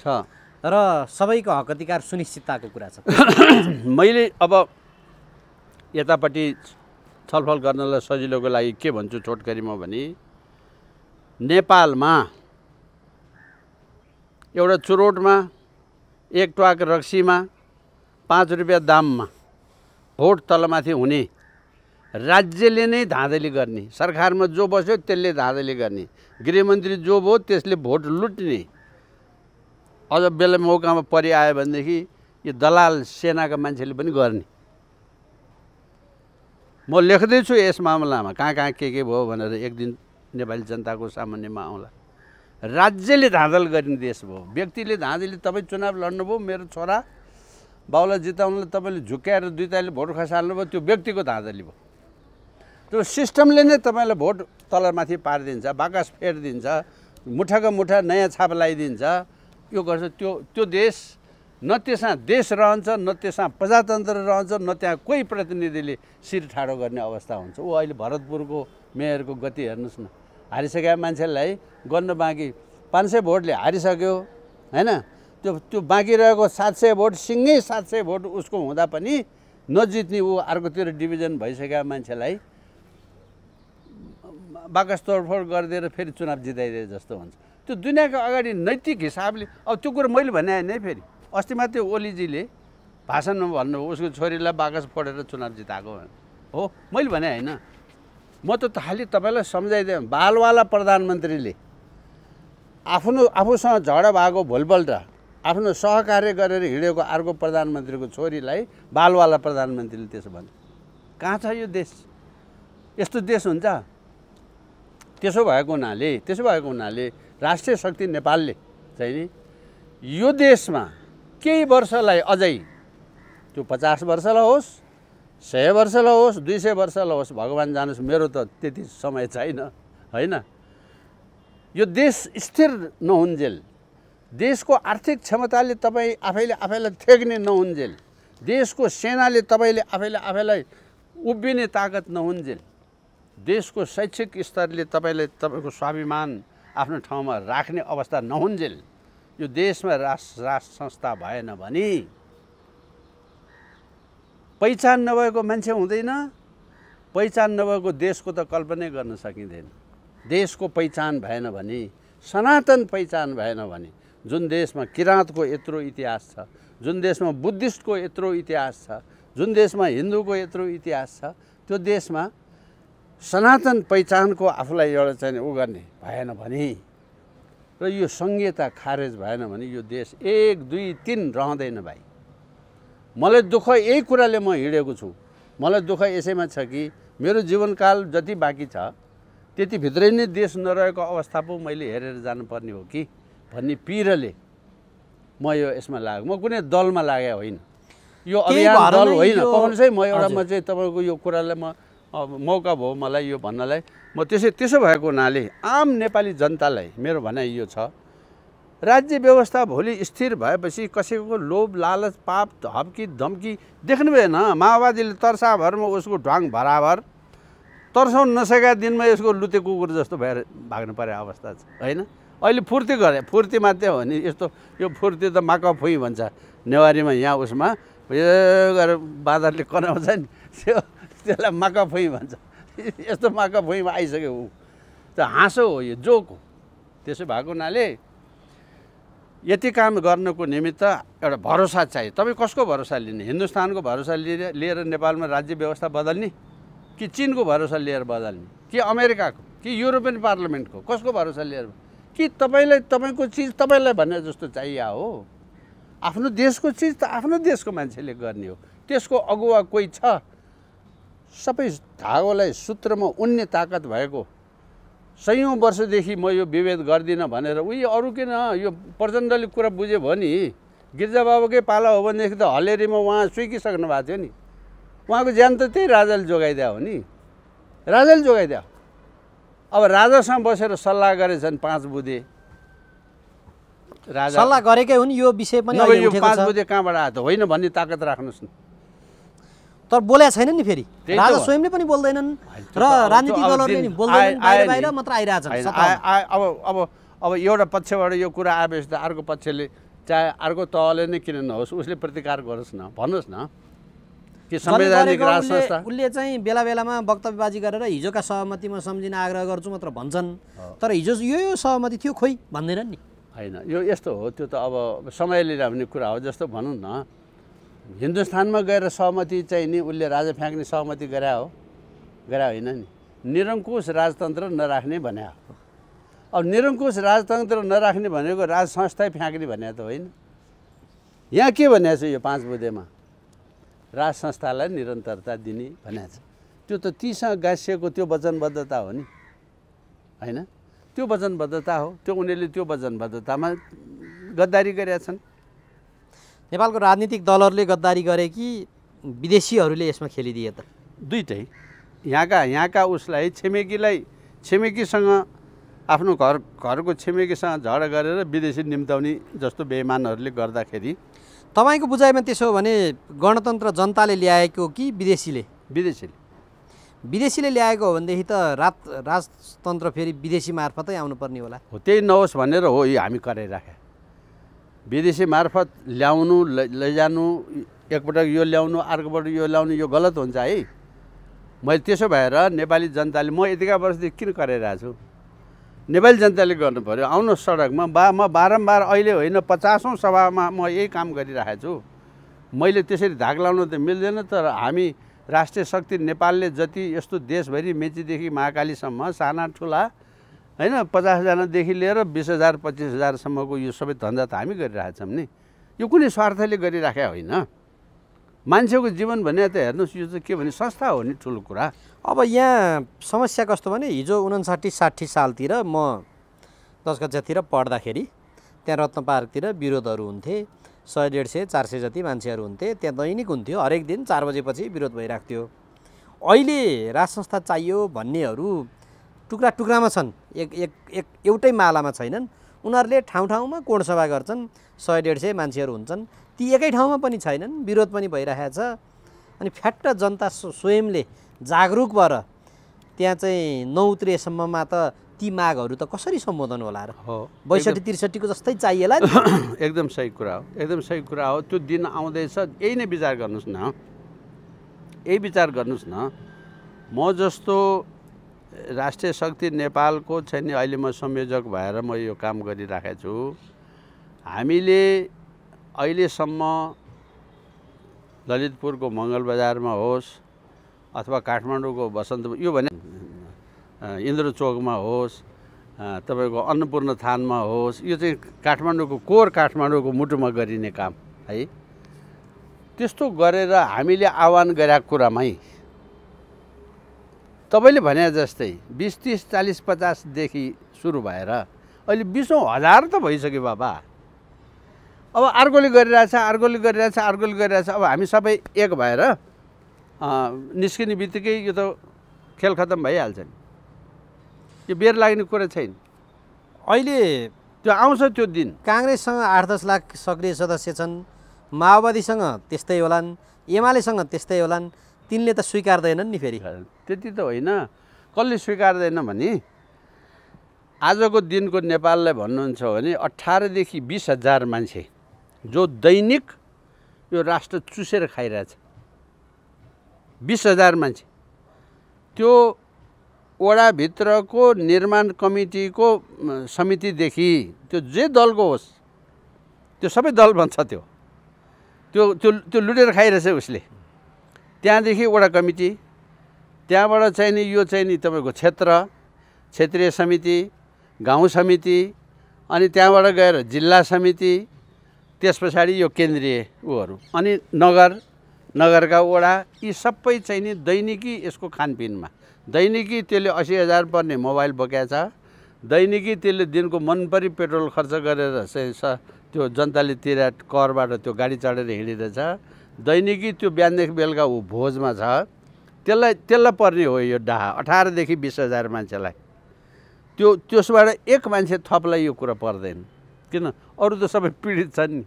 र सबैको हक अधिकार सुनिश्चितताको कुरा छ [coughs] मैले अब यतापट्टि छलफल गर्नलाई सजिलोको लागि के भन्छु छोटकरीमा भने नेपालमा एउटा चुरोटमा एक ट्वाक रक्सीमा पाँच रुपियाँ दाममा भोट तलमाथि हुने राज्यले नै धाँधली गर्ने सरकारमा जो बस्यो त्यसले धाँधली गर्ने गृहमन्त्री जो भयो त्यसले भोट लुट्ने अझ बेला मौकामा परिआयो भनेदेखि यो दलाल सेनाका मान्छेले पनि गर्ने म लेख्दैछु यस मामलामा कहाँ कहाँ के के भयो भनेर एक दिन नेपाली जनताको सामान्यमा आउँला राज्यले धाँधल गर्ने देश भयो व्यक्तिले धाँधीले तपाईँ चुनाव लड्नुभयो मेरो छोरा बाउलाई जिताउनुलाई तपाईँले झुक्क्याएर दुई तालले भोट खसाल्नुभयो त्यो व्यक्तिको धाँधली भयो त्यो सिस्टमले नै तपाईँलाई भोट तलमाथि पारिदिन्छ बाकस फेरिदिन्छ मुठाको मुठा नयाँ छाप लगाइदिन्छ यो गर्छ त्यो त्यो देश न त्यसमा देश रहन्छ न त्यसमा प्रजातन्त्र रहन्छ न त्यहाँ कोही प्रतिनिधिले शिर ठाडो गर्ने अवस्था हुन्छ ऊ अहिले भरतपुरको मेयरको गति हेर्नुहोस् न हारिसकेका मान्छेलाई गर्न बाँकी पाँच सय भोटले हारिसक्यो होइन त्यो त्यो बाँकी रहेको सात सय भोट सिँगै सात सय भोट उसको हुँदा पनि नजित्ने ऊ अर्कोतिर डिभिजन भइसकेका मान्छेलाई बाकस तोडफोड गरिदिएर फेरि चुनाव जिताइदिए जस्तो हुन्छ त्यो दुनियाँको अगाडि नैतिक हिसाबले अब त्यो कुरो मैले भने आएँ नै फेरि अस्ति मात्रै ओलीजीले भाषणमा भन्नु उसको छोरीलाई बाकस फोडेर चुनाव जिताएको हो मैले भने होइन म त खालि तपाईँलाई सम्झाइदिएँ बालवाला प्रधानमन्त्रीले आफ्नो आफूसँग झड भएको भोलपल्ट आफ्नो सहकार्य गरेर हिँडेको अर्को प्रधानमन्त्रीको छोरीलाई बालवाला प्रधानमन्त्रीले त्यसो भन्यो कहाँ छ यो देश यस्तो देश हुन्छ त्यसो भएको हुनाले त्यसो भएको हुनाले राष्ट्रिय शक्ति नेपालले चाहिँ नि यो देशमा केही वर्षलाई अझै त्यो पचास वर्षलाई होस् सय वर्ष ल होस् दुई सय वर्ष ल होस् भगवान् जानुहोस् मेरो त त्यति समय छैन होइन यो देश स्थिर नहुन्जेल देशको आर्थिक क्षमताले तपाईँ आफैले आफैलाई थ्याक्ने नहुन्जेल देशको सेनाले तपाईँले आफैले आफैलाई उभिने ताकत नहुन्जेल देशको शैक्षिक स्तरले तपाईँले तपाईँको स्वाभिमान आफ्नो ठाउँमा राख्ने अवस्था नहुन्जेल यो देशमा राष्ट्र राज संस्था भएन भने पहिचान नभएको मान्छे हुँदैन पहिचान नभएको देशको त कल्पनै गर्न सकिँदैन देशको पहिचान भएन भने सनातन पहिचान भएन भने जुन देशमा किराँतको यत्रो इतिहास छ जुन देशमा बुद्धिस्टको यत्रो इतिहास छ जुन देशमा हिन्दूको यत्रो इतिहास छ त्यो देशमा सनातन पहिचानको आफूलाई एउटा चाहिँ उ गर्ने भएन भने र यो सङ्घीयता खारेज भएन भने यो देश एक दुई तिन रहँदैन भाइ मलाई दुःख यही कुराले म हिँडेको छु मलाई दुःख यसैमा छ कि मेरो जीवनकाल जति बाँकी छ त्यतिभित्रै नै देश नरहेको अवस्था पो मैले हेरेर जानुपर्ने हो कि भन्ने पिरले म यो यसमा लाग म कुनै दलमा लागे होइन यो अभियान दल होइन पाउनुहोस् म एउटा म चाहिँ तपाईँको यो कुरालाई म मौका भयो मलाई यो भन्नलाई म त्यसै त्यसो भएको हुनाले आम नेपाली जनतालाई मेरो भनाइ यो छ राज्य व्यवस्था भोलि स्थिर भएपछि कसैको लोभ लालच पाप धम्की धम्की देख्नु भएन माओवादीले तर्साभरमा उसको ढ्वाङ भराभर तर्साउनु नसकेका दिनमा यसको लुते कुकुर जस्तो भएर भाग्नु पर्ने अवस्था छ होइन अहिले फुर्ती गरे फुर्ती मात्रै हो नि यस्तो यो फुर्ती त माका फुइ भन्छ नेवारीमा यहाँ उसमा यो गरेर बाँदरले कनाउँछ नि त्यो त्यसलाई माका फुइ भन्छ यस्तो माका फुइमा आइसक्यो ऊ त हाँसो हो यो जोक हो त्यसो भएको हुनाले यति काम गर्नको निमित्त एउटा भरोसा चाहियो तपाईँ कसको भरोसा लिने हिन्दुस्तानको भरोसा लिएर लिएर नेपालमा राज्य व्यवस्था बदल्ने कि चिनको भरोसा लिएर बदल्ने कि अमेरिकाको कि युरोपियन पार्लियामेन्टको कसको भरोसा लिएर कि तपाईँलाई तपाईँको चिज तपाईँलाई भने जस्तो चाहियो हो आफ्नो देशको चिज त आफ्नो देशको मान्छेले गर्ने हो त्यसको अगुवा कोही छ सबै धागोलाई सूत्रमा उन्ने ताकत भएको सयौँ वर्षदेखि म यो विभेद गर्दिनँ भनेर उयो अरू किन यो प्रचण्डले कुरा बुझ्यो भने गिर्जाबाबुकै पाला हो भनेदेखि त हलेरीमा उहाँ सुकिसक्नु भएको थियो नि उहाँको ज्यान त त्यही राजाले जोगाइदियो हो नि राजाले जोगाइदियो अब राजासँग बसेर सल्लाह गरेछन् पाँच बुधे राजा सल्लाह गरेकै हुन् यो विषय पनि यो पाँच बुधे कहाँबाट आयो त होइन भन्ने ताकत राख्नुहोस् न तर बोलेको छैनन् नि फेरि राजा स्वयंले पनि बोल्दैनन् र राजनीतिक दलहरूले नि बोल्दैनन् बाहिर बाहिर मात्र आइरहेछन् अब अब अब एउटा पक्षबाट यो कुरा आएपछि त अर्को पक्षले चाहे अर्को तहले नै किन नहोस् उसले प्रतिकार गरोस् न भन्नुहोस् न कि संवैधानिक राजसंस्था उसले चाहिँ बेला बेलामा वक्तव्यबाजी गरेर हिजोका सहमतिमा सम्झिन आग्रह गर्छु मात्र भन्छन् तर हिजो यो यो सहमति थियो खोइ भन्दैनन् नि होइन यो यस्तो हो त्यो त अब समय लिएर भन्ने कुरा हो जस्तो भनौँ न हिन्दुस्तानमा गएर सहमति चाहिँ नि उसले राजा फ्याँक्ने सहमति गरा हो गरा होइन नि निरङ्कुश राजतन्त्र नराख्ने भने अब निरङ्कुश राजतन्त्र नराख्ने भनेको राज संस्थै फ्याँक्ने भने त होइन यहाँ के भनेको छ यो पाँच बुधेमा राज संस्थालाई निरन्तरता दिने भनिएको छ त्यो त तीसँग गाँसिएको त्यो वचनबद्धता हो नि होइन त्यो वचनबद्धता हो त्यो उनीहरूले त्यो वचनबद्धतामा गद्दारी गरेका छन् नेपालको राजनीतिक दलहरूले गद्दारी गरे कि विदेशीहरूले यसमा खेलिदिए त दुइटै यहाँका यहाँका उसलाई छिमेकीलाई छिमेकीसँग आफ्नो घर घरको छिमेकीसँग झड गरेर विदेशी निम्ताउने जस्तो बेमानहरूले गर्दाखेरि तपाईँको बुझाइमा त्यसो हो भने गणतन्त्र जनताले ल्याएको कि विदेशीले विदेशीले विदेशीले ल्याएको हो भनेदेखि त रात राजतन्त्र फेरि विदेशी मार्फतै आउनुपर्ने होला हो त्यही नहोस् भनेर हो यो हामी कराइराखेका विदेशी मार्फत ल्याउनु लैजानु एकपटक यो ल्याउनु अर्कोपटक यो ल्याउनु यो गलत हुन्छ है मैले त्यसो भएर नेपाली जनताले म यतिका वर्षदेखि किन कराइरहेको छु नेपाली जनताले गर्नु पऱ्यो आउनु सडकमा बा म बारम्बार अहिले होइन पचासौँ सभामा म यही काम गरिरहेको छु मैले त्यसरी धाक लाउन त मिल्दैन तर हामी राष्ट्रिय शक्ति नेपालले जति यस्तो देशभरि मेचीदेखि महाकालीसम्म साना ठुला होइन पचासजनादेखि लिएर बिस हजार पच्चिस हजारसम्मको यो सबै धन्दा त हामी गरिरहेछौँ नि यो कुनै स्वार्थले गरिराख्या होइन मान्छेको जीवन भने त हेर्नुहोस् यो चाहिँ के भने संस्था हो नि ठुलो कुरा अब यहाँ समस्या कस्तो भने हिजो उनासाठी साठी सालतिर म दस कक्षातिर पढ्दाखेरि त्यहाँ रत्न पार्कतिर विरोधहरू हुन्थे सय डेढ सय चार सय जति मान्छेहरू हुन्थे त्यहाँ दैनिक हुन्थ्यो हरेक दिन चार बजेपछि विरोध भइरहेको थियो अहिले राज संस्था चाहियो भन्नेहरू टुक्रा टुक्रामा छन् एक एक एक एउटै मालामा छैनन् उनीहरूले ठाउँ ठाउँमा कोणसभा गर्छन् सय डेढ सय मान्छेहरू हुन्छन् ती एकै ठाउँमा पनि छैनन् विरोध पनि भइरहेको छ अनि फ्याट्ट जनता स्वयंले जागरुक भएर त्यहाँ चाहिँ त्रेसम्ममा त ती मागहरू त कसरी सम्बोधन होला र हो बैसठी त्रिसठीको जस्तै चाहिएला [coughs] एकदम सही कुरा हो एकदम सही कुरा हो त्यो दिन आउँदैछ यही नै विचार गर्नुहोस् न यही विचार गर्नुहोस् न म जस्तो राष्ट्रिय शक्ति नेपालको चाहिँ अहिले म संयोजक भएर म यो काम गरिराखेको छु हामीले अहिलेसम्म ललितपुरको मङ्गल बजारमा होस् अथवा काठमाडौँको बसन्त यो भने इन्द्रचोकमा होस् तपाईँको अन्नपूर्ण थानमा होस् यो चाहिँ काठमाडौँको कोर काठमाडौँको मुटुमा गरिने काम है त्यस्तो गरेर हामीले आह्वान गरेका कुरामै तपाईँले भने जस्तै बिस तिस चालिस पचासदेखि सुरु भएर अहिले बिसौँ हजार त भइसक्यो बाबा अब अर्कोले गरिरहेछ अर्कोले गरिरहेछ अर्कोले गरिरहेछ अब हामी सबै एक भएर निस्किने बित्तिकै यो त खेल खतम भइहाल्छ नि यो बेर लाग्ने कुरा छैन अहिले त्यो आउँछ त्यो दिन काङ्ग्रेससँग आठ दस लाख सक्रिय सदस्य छन् माओवादीसँग त्यस्तै होलान् एमालेसँग त्यस्तै होलान् तिनले त स्वीकार्दैनन् नि फेरि त्यति त होइन कसले स्वीकार्दैन भने आजको दिनको नेपाललाई भन्नुहुन्छ भने अठारदेखि बिस हजार मान्छे जो दैनिक यो राष्ट्र चुसेर खाइरहेछ बिस हजार मान्छे त्यो वडाभित्रको निर्माण कमिटीको समितिदेखि त्यो जे दलको होस् त्यो सबै दल भन्छ त्यो त्यो त्यो लुटेर खाइरहेछ उसले त्यहाँदेखि वडा कमिटी त्यहाँबाट चाहिँ नि यो चाहिँ नि तपाईँको क्षेत्र क्षेत्रीय समिति गाउँ समिति अनि त्यहाँबाट गएर जिल्ला समिति त्यस पछाडि यो केन्द्रीय ऊहरू अनि नगर नगरका वडा यी सबै चाहिँ नि दैनिकी यसको खानपिनमा दैनिकी त्यसले असी हजार पर्ने मोबाइल बोकेको छ दैनिकी त्यसले दिनको मनपरी पेट्रोल खर्च गरेर चाहिँ त्यो जनताले तिर करबाट त्यो गाडी चढेर हिँडिरहेछ दैनिकी त्यो बिहानदेखि बेलुका ऊ भोजमा छ त्यसलाई त्यसलाई पर्ने हो यो डाहा अठारदेखि बिस हजार मान्छेलाई त्यो त्यसबाट एक मान्छे थपलाई यो कुरा पर्दैन किन अरू त सबै पीडित छन् नि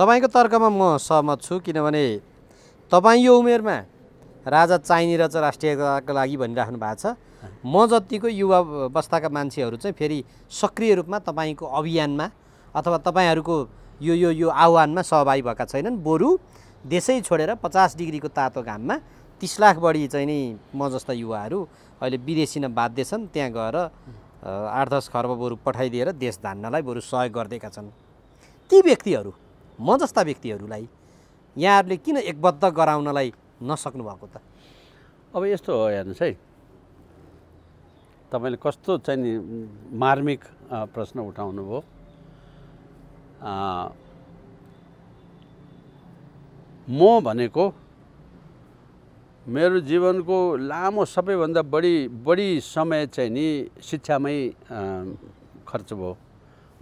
तपाईँको तर्कमा म सहमत छु किनभने तपाईँ यो उमेरमा राजा चाहिने रहेछ राष्ट्रियताको लागि भनिराख्नु भएको छ म जतिको युवा अवस्थाका मान्छेहरू चाहिँ फेरि सक्रिय रूपमा तपाईँको अभियानमा अथवा तपाईँहरूको यो यो यो आह्वानमा सहभागी भएका छैनन् बरु देशै छोडेर पचास डिग्रीको तातो घाममा तिस लाख बढी चाहिँ नि म जस्ता युवाहरू अहिले विदेशी नै बाध्य छन् त्यहाँ गएर आठ दस खर्ब बरु पठाइदिएर देश धान्नलाई बरु सहयोग गरिदिएका छन् ती व्यक्तिहरू म जस्ता व्यक्तिहरूलाई यहाँहरूले किन एकबद्ध गराउनलाई नसक्नु भएको त अब यस्तो हो हेर्नुहोस् है तपाईँले कस्तो चाहिँ नि मार्मिक प्रश्न उठाउनु उठाउनुभयो म भनेको मेरो जीवनको लामो सबैभन्दा बढी बढी समय चाहिँ नि शिक्षामै खर्च भयो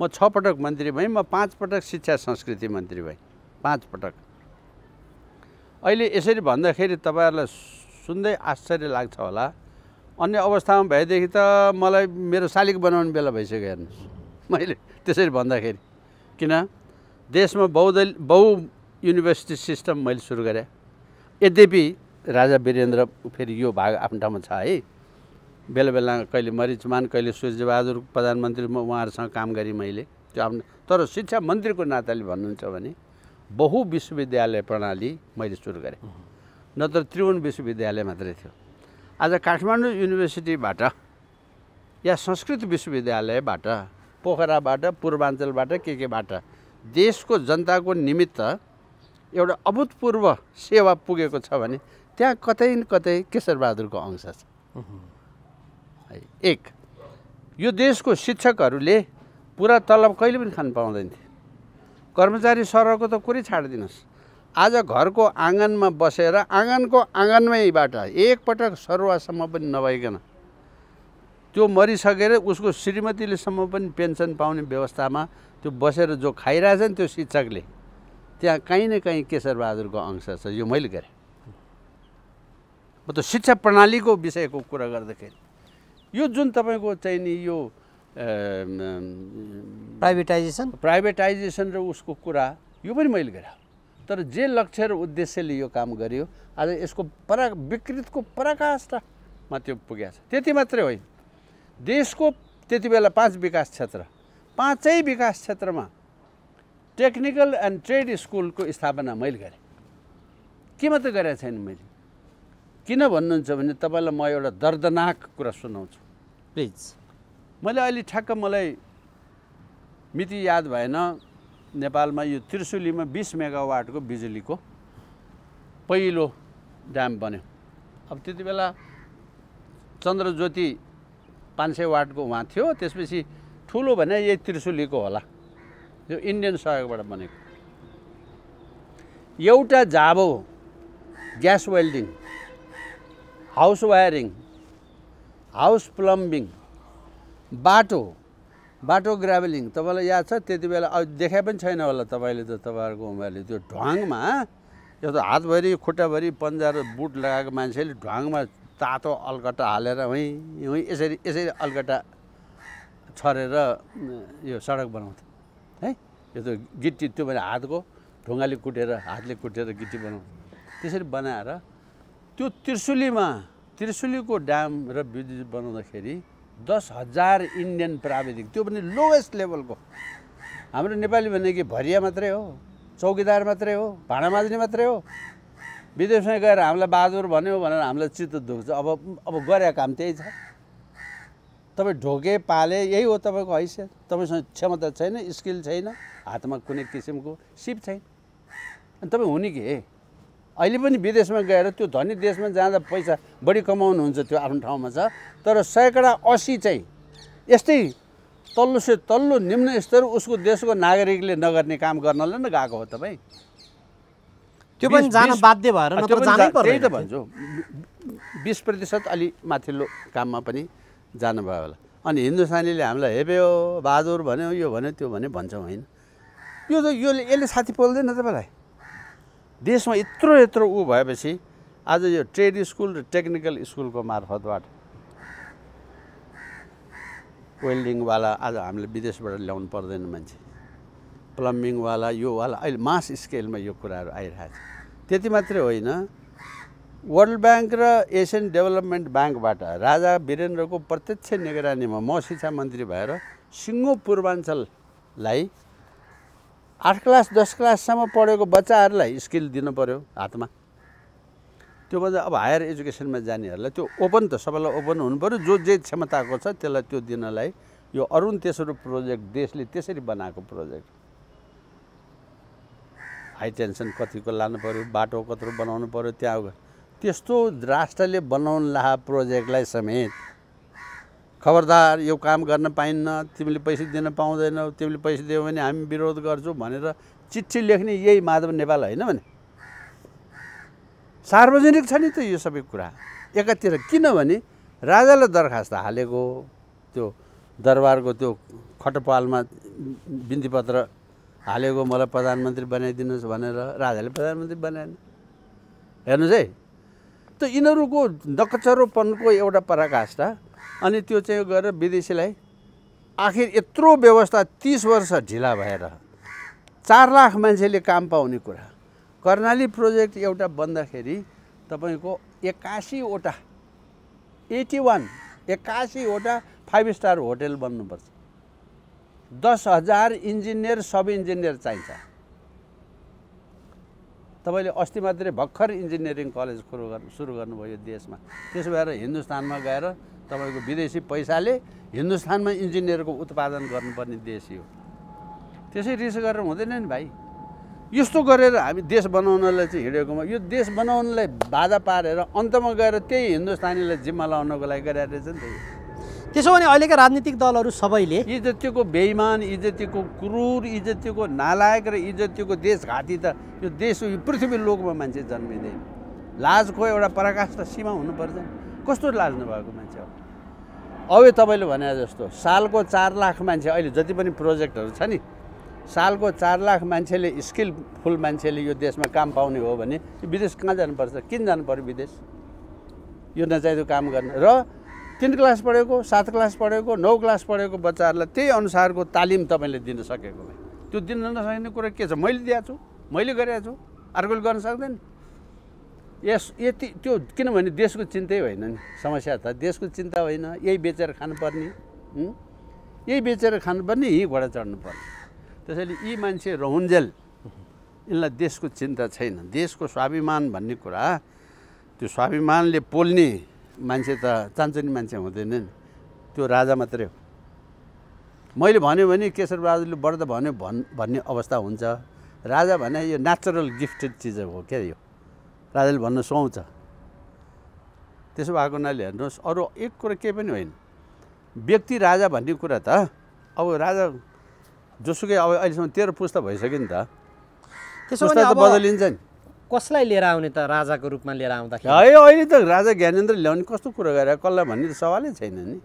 म छ पटक मन्त्री भएँ म पाँच पटक शिक्षा संस्कृति मन्त्री भएँ पाँच पटक अहिले यसरी भन्दाखेरि तपाईँहरूलाई सुन्दै आश्चर्य लाग्छ होला अन्य अवस्थामा भएदेखि त मलाई मेरो शालिक बनाउने बेला भइसक्यो हेर्नुहोस् मैले त्यसरी भन्दाखेरि किन देशमा बहुदल बहु युनिभर्सिटी सिस्टम मैले सुरु गरेँ यद्यपि राजा वीरेन्द्र फेरि यो भाग आफ्नो ठाउँमा छ है बेला बेला कहिले मरिचमान कहिले प्रधानमन्त्री म उहाँहरूसँग काम गरेँ मैले त्यो आफ्नो तर शिक्षा मन्त्रीको नाताले भन्नुहुन्छ भने बहुविश्वविद्यालय प्रणाली मैले सुरु गरेँ नत्र त्रिभुवन विश्वविद्यालय मात्रै थियो आज काठमाडौँ युनिभर्सिटीबाट या संस्कृत विश्वविद्यालयबाट पोखराबाट पूर्वाञ्चलबाट के केबाट देशको जनताको निमित्त एउटा अभूतपूर्व सेवा पुगेको छ भने त्यहाँ कतै न कतै केशरबहादुरको अंश छ है एक यो देशको शिक्षकहरूले पुरा तलब कहिले पनि खान पाउँदैन थिए कर्मचारी सरहको त कुरै छाडिदिनुहोस् आज घरको आँगनमा बसेर आँगनको आँगनमैबाट एकपटक सरुवासम्म पनि नभइकन त्यो मरिसकेर उसको श्रीमतीलेसम्म पनि पेन्सन पाउने व्यवस्थामा त्यो बसेर जो खाइरहेछ नि त्यो शिक्षकले त्यहाँ काहीँ न काहीँ केशरबहादुरको अंश छ यो मैले गरेँ म त शिक्षा प्रणालीको विषयको कुरा गर्दाखेरि यो जुन तपाईँको चाहिँ नि यो प्राइभेटाइजेसन प्राइभेटाइजेसन र उसको कुरा यो पनि मैले गरेँ तर जे लक्ष्य र उद्देश्यले यो काम गरियो आज यसको परा विकृतको पराकाष्ठामा त्यो पुगेको छ त्यति मात्रै होइन देशको त्यति बेला पाँच विकास क्षेत्र पाँचै विकास क्षेत्रमा टेक्निकल एन्ड ट्रेड स्कुलको स्थापना मैले गरेँ के मात्रै गरेको छैन मैले किन भन्नुहुन्छ भने तपाईँलाई म एउटा दर्दनाक कुरा सुनाउँछु प्लिज मैले अहिले ठ्याक्क मलाई मिति याद भएन नेपालमा यो त्रिशुलीमा बिस मेगावाटको बिजुलीको पहिलो ड्याम बन्यो अब त्यति बेला चन्द्रज्योति पाँच सय वाटको उहाँ थियो त्यसपछि ठुलो भने यही त्रिशुलीको होला यो इन्डियन सहयोगबाट बनेको एउटा जाबो gas welding house wiring house plumbing बाटो बाटो ग्राभलिङ तपाईँलाई याद छ त्यति बेला देखाए पनि छैन होला तपाईँले त तपाईँहरूको उमेरले त्यो ढ्वाङमा यो त हातभरि खुट्टाभरि पन्जा र बुट लगाएको मान्छेले ढ्वाङमा तातो अल्कटा हालेर हुँ हुँ यसरी यसरी अल्कटा छरेर यो सडक बनाउँथ्यो है यो त गिट्टी त्यो भने हातको ढुङ्गाले कुटेर हातले कुटेर गिट्टी बनाउँ त्यसरी बनाएर त्यो त्रिशुलीमा त्रिशुलीको ड्याम र विद्युत बनाउँदाखेरि दस हजार इन्डियन प्राविधिक त्यो पनि लोएस्ट लेभलको हाम्रो नेपाली भने कि भरिया मात्रै हो चौकीदार मात्रै हो भाँडा माझ्ने मात्रै हो विदेशमा गएर हामीलाई बहादुर भन्यो भनेर हामीलाई चित्त दुख्छ अब अब गरेका काम त्यही छ तपाईँ ढोके पाले यही हो तपाईँको हैसियत तपाईँसँग क्षमता छैन स्किल छैन हातमा कुनै किसिमको सिप छैन अनि तपाईँ हुने कि हे अहिले पनि विदेशमा गएर त्यो धनी देशमा जाँदा पैसा बढी कमाउनुहुन्छ त्यो आफ्नो ठाउँमा छ तर सयकडा असी चाहिँ यस्तै तल्लो से तल्लो निम्न स्तर उसको देशको नागरिकले नगर्ने काम गर्नलाई न गएको हो तपाईँ त्यो पनि जान बाध्य भएर त्यही त भन्छु बिस प्रतिशत अलि माथिल्लो काममा पनि जानुभयो होला अनि हिन्दुस्तानीले हामीलाई हो बहादुर भन्यो यो भन्यो त्यो भन्यो भन्छौँ होइन यो त यो यसले साथी पोल्दैन तपाईँलाई देशमा यत्रो यत्रो ऊ भएपछि आज यो ट्रेड स्कुल र टेक्निकल स्कुलको मार्फतबाट वेल्डिङवाला आज हामीले विदेशबाट ल्याउनु पर्दैन मान्छे प्लम्बिङवाला योवाला अहिले मास स्केलमा यो कुराहरू आइरहेको छ त्यति मात्रै होइन वर्ल्ड ब्याङ्क र एसियन डेभलपमेन्ट ब्याङ्कबाट राजा वीरेन्द्रको प्रत्यक्ष निगरानीमा म शिक्षा मन्त्री भएर सिङ्गो पूर्वाञ्चललाई आठ क्लास दस क्लाससम्म पढेको बच्चाहरूलाई स्किल दिनु पऱ्यो हातमा त्योभन्दा अब हायर एजुकेसनमा जानेहरूलाई त्यो ओपन त सबैलाई ओपन हुनु पऱ्यो जो जे क्षमताको छ त्यसलाई त्यो दिनलाई यो अरुण तेस्रो प्रोजेक्ट देशले त्यसरी बनाएको प्रोजेक्ट हाई टेन्सन कतिको लानु पऱ्यो बाटो कत्रो बनाउनु पऱ्यो त्यहाँ त्यस्तो राष्ट्रले बनाउन ला प्रोजेक्टलाई समेत खबरदार यो काम गर्न पाइन्न तिमीले पैसा दिन पाउँदैनौ तिमीले पैसा दियो भने हामी विरोध गर्छौँ भनेर चिठी लेख्ने यही माधव नेपाल होइन भने सार्वजनिक छ नि त यो सबै कुरा एकातिर किनभने राजाले दरखास्त हालेको त्यो दरबारको त्यो खटपालमा बिन्तीपत्र हालेको मलाई प्रधानमन्त्री बनाइदिनुहोस् भनेर राजाले प्रधानमन्त्री बनाएन हेर्नुहोस् है त यिनीहरूको नकचरोपनको एउटा पराकाष्ठा अनि त्यो चाहिँ गएर विदेशीलाई आखिर यत्रो व्यवस्था तिस वर्ष ढिला भएर चार लाख मान्छेले काम पाउने कुरा कर्णाली प्रोजेक्ट एउटा बन्दाखेरि तपाईँको एक्कासीवटा एटी वान एक्कासीवटा फाइभ स्टार होटेल बन्नुपर्छ दस हजार इन्जिनियर सब इन्जिनियर चाहिन्छ तपाईँले अस्ति मात्रै भर्खर इन्जिनियरिङ कलेज सुरु गर्नु सुरु गर्नुभयो यो देशमा त्यसो भएर हिन्दुस्तानमा गएर तपाईँको विदेशी पैसाले हिन्दुस्तानमा इन्जिनियरको उत्पादन गर्नुपर्ने देश हो त्यसै रिस गरेर हुँदैन नि भाइ यस्तो गरेर हामी देश बनाउनलाई चाहिँ हिँडेकोमा यो देश बनाउनलाई बाधा पारेर अन्तमा गएर त्यही हिन्दुस्तानीलाई जिम्मा लाउनको लागि गरेर रहेछ नि त त्यसो भने अहिलेका राजनीतिक दलहरू सबैले इज्जतको बेइमान इज्जतिको क्रुर इज्जतिको नालायक र इज्जतिको देशघाती त यो देश यो पृथ्वी लोकमा मान्छे जन्मिँदैन लाजको एउटा पराकाष्ठ सीमा हुनुपर्छ कस्तो लाज नभएको मान्छे हो अब यो तपाईँले भने जस्तो सालको चार लाख मान्छे अहिले जति पनि प्रोजेक्टहरू छ नि सालको चार लाख मान्छेले स्किलफुल मान्छेले यो देशमा काम पाउने हो भने विदेश कहाँ जानुपर्छ किन जानु पऱ्यो विदेश यो नचाहिँदो काम गर्ने र तिन क्लास पढेको सात क्लास पढेको नौ क्लास पढेको बच्चाहरूलाई त्यही अनुसारको तालिम तपाईँले दिन सकेको भए त्यो दिन नसकिने कुरा के छ मैले दिएको छु मैले गरेको छु अर्कोले गर्न सक्दैन यस यति त्यो किनभने देशको चिन्तै होइन नि समस्या त देशको चिन्ता होइन यही बेचेर खानुपर्ने यही बेचेर खानुपर्ने यहीँ घोडा चढ्नुपर्ने त्यसैले यी मान्छे रहन्जेल यिनलाई देशको चिन्ता छैन देशको स्वाभिमान भन्ने कुरा त्यो स्वाभिमानले पोल्ने मान्छे त चान्चुनी मान्छे हुँदैन नि त्यो राजा मात्रै हो मैले भन्यो भने केशव राजुले बढ्दा भन्यो भन् भन्ने अवस्था हुन्छ राजा भने यो नेचुरल गिफ्टेड चिज हो क्या यो राजाले भन्न सुहाउँछ त्यसो भएको हुनाले हेर्नुहोस् अरू एक कुरा केही पनि होइन व्यक्ति राजा भन्ने कुरा त अब राजा जोसुकै अब अहिलेसम्म तेह्र पुस्ता भइसक्यो नि त त्यसो त बदलिन्छ नि कसलाई लिएर आउने त राजाको रूपमा लिएर आउँदाखेरि है अहिले त राजा ज्ञानेन्द्र ल्याउने कस्तो कुरो गरेर कसलाई भन्ने त सवालै छैन नि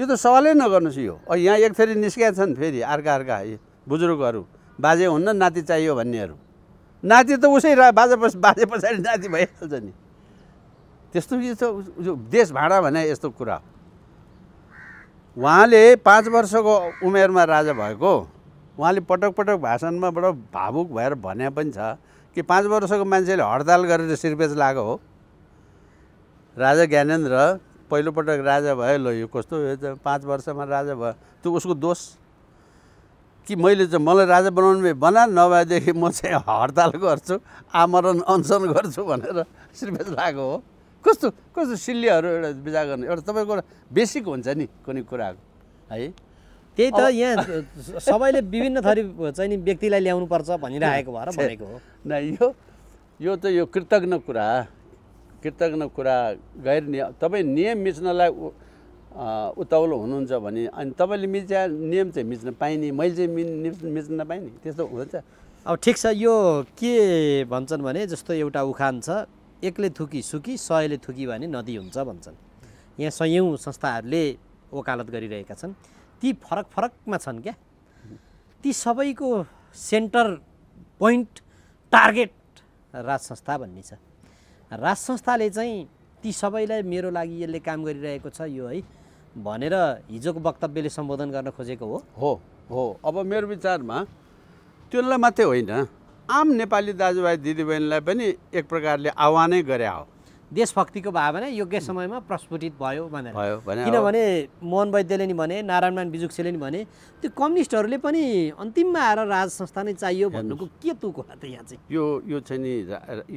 यो त सवालै नगर्नुहोस् यो यहाँ एक थरी निस्किएका छन् फेरि अर्का अर्का बुजुर्गहरू बाजे हुन्न नाति चाहियो भन्नेहरू नाति त उसै रा बाजे पछि बाजे पछाडि नाति भइहाल्छ नि त्यस्तो के छ देश भाँडा भने यस्तो कुरा उहाँले पाँच वर्षको उमेरमा राजा भएको उहाँले पटक पटक भाषणमाबाट भावुक भएर भने पनि छ कि पाँच वर्षको मान्छेले हडताल गरेर सिरपेज लगाएको हो राजा ज्ञानेन्द्र पहिलोपटक राजा भयो ल यो कस्तो यो त पाँच वर्षमा राजा भयो त्यो उसको दोष कि मैले चाहिँ मलाई राजा बनाउनु भए बना नभएदेखि म चाहिँ हडताल गर्छु आमरण अनसन गर्छु भनेर सिरपेज लगाएको हो कस्तो कस्तो सिल्लीहरू एउटा विचार गर्ने एउटा तपाईँको एउटा बेसिक हुन्छ नि कुनै कुराको है त्यही त यहाँ सबैले विभिन्न थरी चाहिँ नि व्यक्तिलाई ल्याउनुपर्छ भनिरहेको भएर भनेको हो न यो यो त यो कृतज्ञ कुरा कृतज्ञ कुरा गैर नियम तपाईँ नियम मिच्नलाई उताउलो हुनुहुन्छ भने अनि तपाईँले मिच्या नियम चाहिँ मिच्न पाइने मैले चाहिँ मि मिच्न नपाइने त्यस्तो हुन्छ अब ठिक छ यो के भन्छन् भने जस्तो एउटा उखान छ एकले थुकी सुकी सयले थुकी भने नदी हुन्छ भन्छन् यहाँ सयौँ संस्थाहरूले वकालत गरिरहेका छन् ती फरक फरकमा छन् क्या ती सबैको सेन्टर पोइन्ट टार्गेट राज संस्था भन्ने छ राज संस्थाले चाहिँ ती सबैलाई मेरो लागि यसले काम गरिरहेको छ यो है भनेर हिजोको वक्तव्यले सम्बोधन गर्न खोजेको हो हो हो अब मेरो विचारमा त्यसलाई मात्रै होइन आम नेपाली दाजुभाइ दिदीबहिनीलाई पनि एक प्रकारले आह्वानै गरे हो देशभक्तिको भावना योग्य समयमा प्रस्फुटित भयो भनेर किनभने मोहन वैद्यले नि भने नारायणमान बिजुक्सेले नि भने त्यो कम्युनिस्टहरूले पनि अन्तिममा आएर राज संस्था नै चाहियो भन्नुको के तु कुरा त यहाँ चाहिँ यो यो चाहिँ नि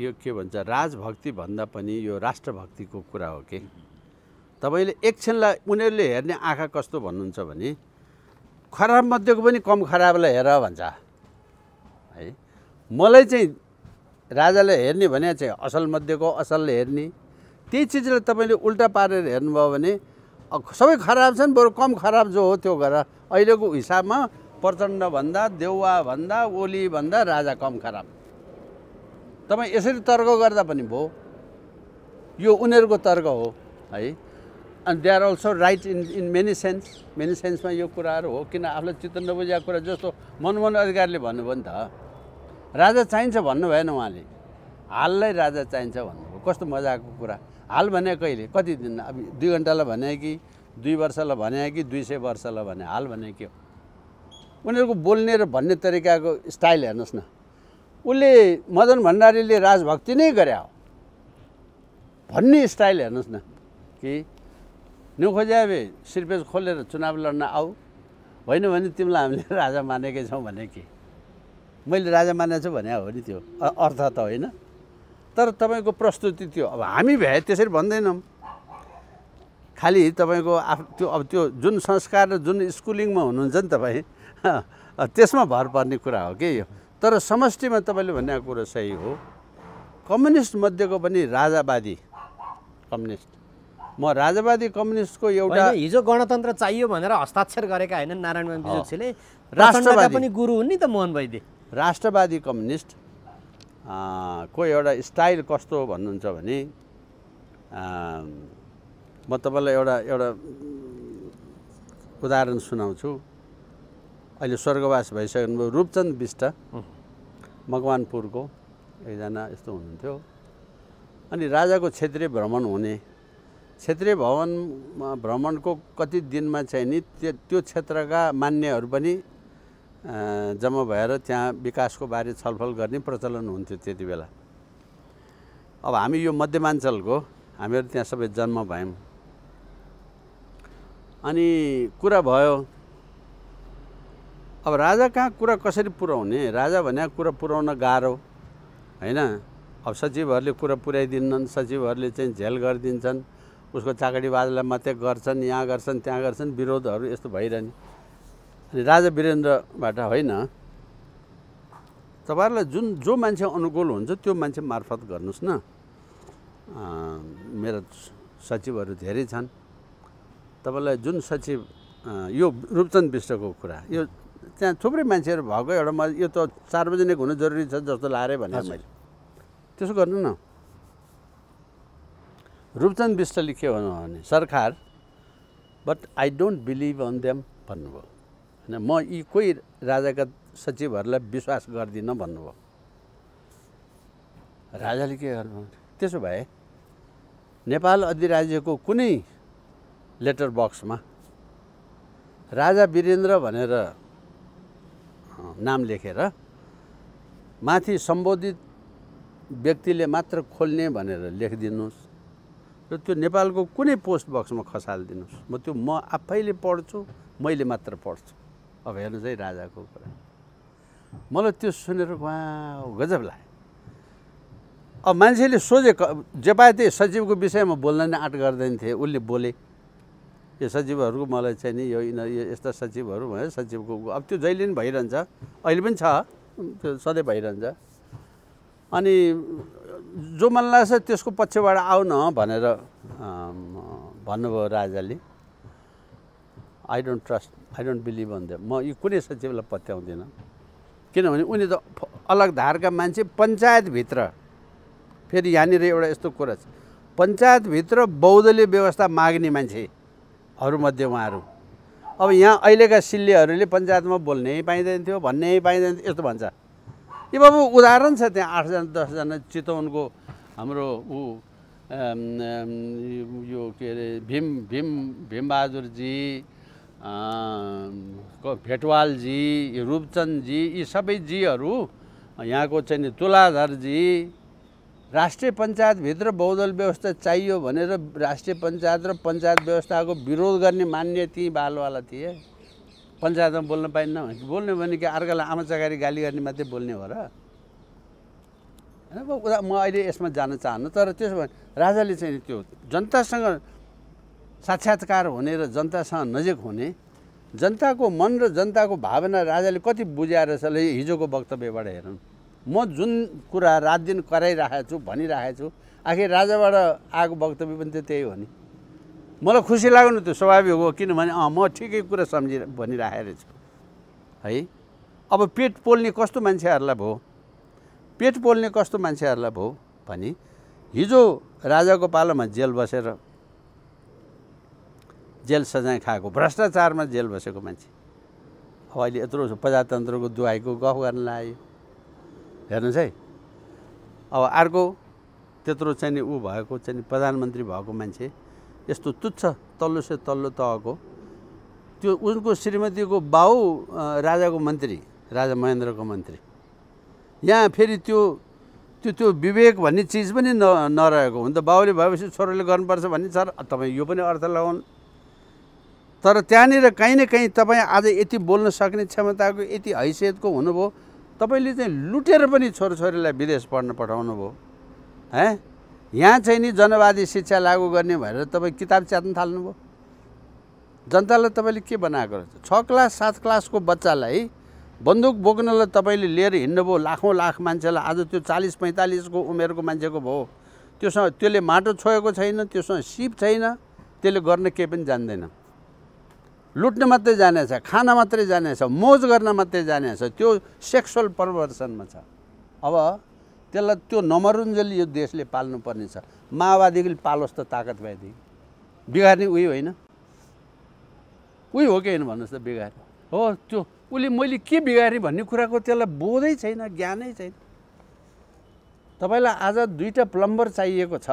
यो के भन्छ राजभक्ति भन्दा पनि यो राष्ट्रभक्तिको कुरा हो कि तपाईँले एकछिनलाई उनीहरूले हेर्ने आँखा कस्तो भन्नुहुन्छ भने खराब मध्येको पनि कम खराबलाई हेर भन्छ है मलाई चाहिँ राजाले हेर्ने भने चाहिँ असल मध्येको असलले हेर्ने त्यही चिजलाई तपाईँले उल्टा पारेर हेर्नुभयो भने सबै खराब छन् बरु कम खराब जो हो त्यो गरेर अहिलेको हिसाबमा प्रचण्डभन्दा देउवाभन्दा ओलीभन्दा राजा कम खराब तपाईँ यसरी तर्क गर्दा पनि भयो यो उनीहरूको तर्क हो है अनि they are also right in in many sense many सेन्समा यो कुराहरू हो किन आफूलाई चित्त नबुझेको कुरा जस्तो मनमोहन अधिकारीले भन्नुभयो नि त राजा चाहिन्छ भन्नु भएन उहाँले हाललाई राजा चाहिन्छ भन्नुभयो कस्तो मजाको कुरा हाल भने कहिले कति दिन अब दुई घन्टालाई भने कि दुई वर्षलाई भने कि दुई सय वर्षलाई भने हाल भने के हो उनीहरूको बोल्ने र भन्ने तरिकाको स्टाइल हेर्नुहोस् न उसले मदन भण्डारीले राजभक्ति नै गरे हो भन्ने स्टाइल हेर्नुहोस् न कि न्यु खोज्याबे सिर्पेज खोलेर चुनाव लड्न आऊ होइन भने तिमीलाई हामीले राजा मानेकै छौँ भने के मैले राजा मानेछु भने हो नि त्यो अर्थ त होइन तर तपाईँको प्रस्तुति त्यो अब हामी भ्याए त्यसरी भन्दैनौँ खालि तपाईँको आफ त्यो अब त्यो जुन संस्कार र जुन स्कुलिङमा हुनुहुन्छ नि तपाईँ त्यसमा भर पर्ने कुरा हो कि यो तर समष्टिमा तपाईँले भनेको कुरो सही हो कम्युनिस्ट मध्येको पनि राजावादी कम्युनिस्ट म राजावादी कम्युनिस्टको एउटा हिजो गणतन्त्र चाहियो भनेर हस्ताक्षर गरेका होइन नारायण राष्ट्रवादी पनि गुरु हुन् नि त मोहन वैद्य राष्ट्रवादी कम्युनिस्ट को एउटा स्टाइल कस्तो भन्नुहुन्छ भने म तपाईँलाई एउटा एउटा उदाहरण सुनाउँछु अहिले स्वर्गवास भइसक्नुभयो रूपचन्द विष्ट मकवानपुरको एकजना यस्तो हुनुहुन्थ्यो अनि राजाको क्षेत्रीय भ्रमण हुने क्षेत्रीय भवन भ्रमणको कति दिनमा चाहिँ नि त्यो क्षेत्रका मान्यहरू पनि जम्मा भएर त्यहाँ विकासको बारे छलफल गर्ने प्रचलन हुन्थ्यो त्यति बेला अब हामी यो मध्यमाञ्चलको हामीहरू त्यहाँ सबै जन्म भयौँ अनि कुरा भयो अब राजा कहाँ कुरा कसरी पुऱ्याउने राजा भने कुरा पुऱ्याउन गाह्रो होइन अब सचिवहरूले कुरा पुर्याइदिन्नन् सचिवहरूले चाहिँ झेल गरिदिन्छन् उसको चाकडी बाजलाई मात्रै गर्छन् यहाँ गर्छन् त्यहाँ गर्छन् विरोधहरू यस्तो भइरहने अनि राजा वीरेन्द्रबाट होइन तपाईँहरूलाई जुन जो मान्छे अनुकूल हुन्छ त्यो मान्छे मार्फत गर्नुहोस् न मेरो सचिवहरू धेरै छन् तपाईँलाई जुन सचिव यो रूपचन्द विष्टको कुरा यो त्यहाँ थुप्रै मान्छेहरू भएको एउटा म यो त सार्वजनिक हुनु जरुरी छ जस्तो लाएर भने मैले त्यसो गर्नु न रूपचन्द विष्टले के भन्नु भने सरकार but I don't believe on them भन्नुभयो म यी कोही राजाका सचिवहरूलाई विश्वास गर्दिनँ भन्नुभयो राजाले के गर्नु त्यसो भए नेपाल अधिराज्यको कुनै लेटर बक्समा राजा वीरेन्द्र भनेर नाम लेखेर माथि सम्बोधित व्यक्तिले मात्र खोल्ने भनेर लेखिदिनुहोस् र त्यो नेपालको कुनै पोस्ट बक्समा खसालिदिनुहोस् म त्यो म आफैले पढ्छु मैले मात्र पढ्छु अब हेर्नुहोस् है राजाको कुरा मलाई त्यो सुनेर उहाँ गजब लाग्यो अब मान्छेले सोझे जे पाए त्यही सचिवको विषयमा बोल्न नै आँट गर्दैन थिए उसले बोले यो सचिवहरूको मलाई चाहिँ नि यो यिनीहरू यो यस्ता सचिवहरू भयो सचिवको अब त्यो जहिले पनि भइरहन्छ अहिले पनि छ त्यो सधैँ भइरहन्छ अनि जो मन लाग्छ त्यसको पक्षबाट आऊ न भनेर भन्नुभयो राजाले I don't trust I don't believe on them म यो कुनै सचिवलाई पत्याउँदिनँ किनभने उनी त अलग धारका मान्छे पञ्चायतभित्र फेरि यहाँनिर एउटा यस्तो कुरा छ पञ्चायतभित्र बौद्धले व्यवस्था माग्ने मान्छेहरूमध्ये उहाँहरू अब यहाँ अहिलेका सिल्लेहरूले पञ्चायतमा बोल्नै पाइँदैन थियो भन्ने पाइँदैन थियो यस्तो भन्छ यो बाबु उदाहरण छ त्यहाँ आठजना दसजना चितवनको हाम्रो ऊ यो के अरे भीम भीम भीमबहादुरजी भेटवालजी रूपचन्दजी यी सबै सबैजीहरू यहाँको चाहिँ तुलाधरजी राष्ट्रिय पञ्चायतभित्र बहुदल व्यवस्था चाहियो भनेर राष्ट्रिय पञ्चायत र पञ्चायत व्यवस्थाको विरोध गर्ने मान्य ती बालवाला थिए पञ्चायतमा बोल्न पाइन्न भने बोल्ने भने कि अर्कालाई आमा चकारी गाली गर्ने मात्रै बोल्ने हो र म अहिले यसमा जान चाहन्न तर त्यसो भने राजाले चाहिँ त्यो जनतासँग साक्षात्कार हुने र जनतासँग नजिक हुने जनताको मन र जनताको भावना राजाले कति बुझाएर हिजोको वक्तव्यबाट हेरौँ म जुन कुरा रात दिन कराइरहेको छु भनिरहेको छु आखिर राजाबाट आएको वक्तव्य पनि त त्यही हो नि मलाई खुसी लाग्नु त्यो स्वाभाविक हो किनभने अँ म ठिकै कुरा सम्झि भनिरहेको छु है अब पेट पोल्ने कस्तो मान्छेहरूलाई भयो पेट पोल्ने कस्तो मान्छेहरूलाई भयो भने हिजो राजाको पालामा जेल बसेर जेल सजाय खाएको भ्रष्टाचारमा जेल बसेको मान्छे अब अहिले यत्रो प्रजातन्त्रको दुवाईको गफ गर्न लाग्यो हेर्नुहोस् है अब अर्को त्यत्रो चाहिँ नि ऊ भएको चाहिँ नि प्रधानमन्त्री भएको मान्छे यस्तो तुच्छ तल्लो से तल्लो तहको त्यो उनको श्रीमतीको बाउ राजाको मन्त्री राजा महेन्द्रको मन्त्री यहाँ फेरि त्यो त्यो त्यो विवेक भन्ने चिज पनि न नरहेको हुन त बाउले भएपछि छोराले गर्नुपर्छ भन्ने सर तपाईँ यो पनि अर्थ लगाउनु तर त्यहाँनिर कहीँ न काहीँ तपाईँ आज यति बोल्न सक्ने क्षमताको यति हैसियतको हुनुभयो तपाईँले चाहिँ लुटेर पनि छोराछोरीलाई विदेश पढ्न पठाउनु भयो है यहाँ चाहिँ नि जनवादी शिक्षा लागू गर्ने भनेर तपाईँ किताब च्यात्न थाल्नुभयो जनतालाई तपाईँले के बनाएको रहेछ छ क्लास सात क्लासको बच्चालाई बन्दुक बोक्नलाई तपाईँले लिएर हिँड्नुभयो लाखौँ लाख मान्छेलाई आज त्यो चालिस पैँतालिसको उमेरको मान्छेको भयो त्योसँग त्यसले माटो छोएको छैन त्योसँग सिप छैन त्यसले गर्न केही पनि जान्दैन लुट्न मात्रै जानेछ खान मात्रै जानेछ मोज गर्न मात्रै जानेछ त्यो सेक्सुअल प्रवर्सनमा छ अब त्यसलाई त्यो नमरुन्जेल यो देशले पाल्नुपर्ने छ माओवादीले पालोस् त ताकत भएदेखि बिगार्ने उयो होइन उही हो कि होइन भन्नुहोस् त बिगार हो त्यो उसले मैले के बिगारेँ भन्ने कुराको त्यसलाई बोधै छैन ज्ञानै छैन तपाईँलाई आज दुईवटा प्लम्बर चाहिएको छ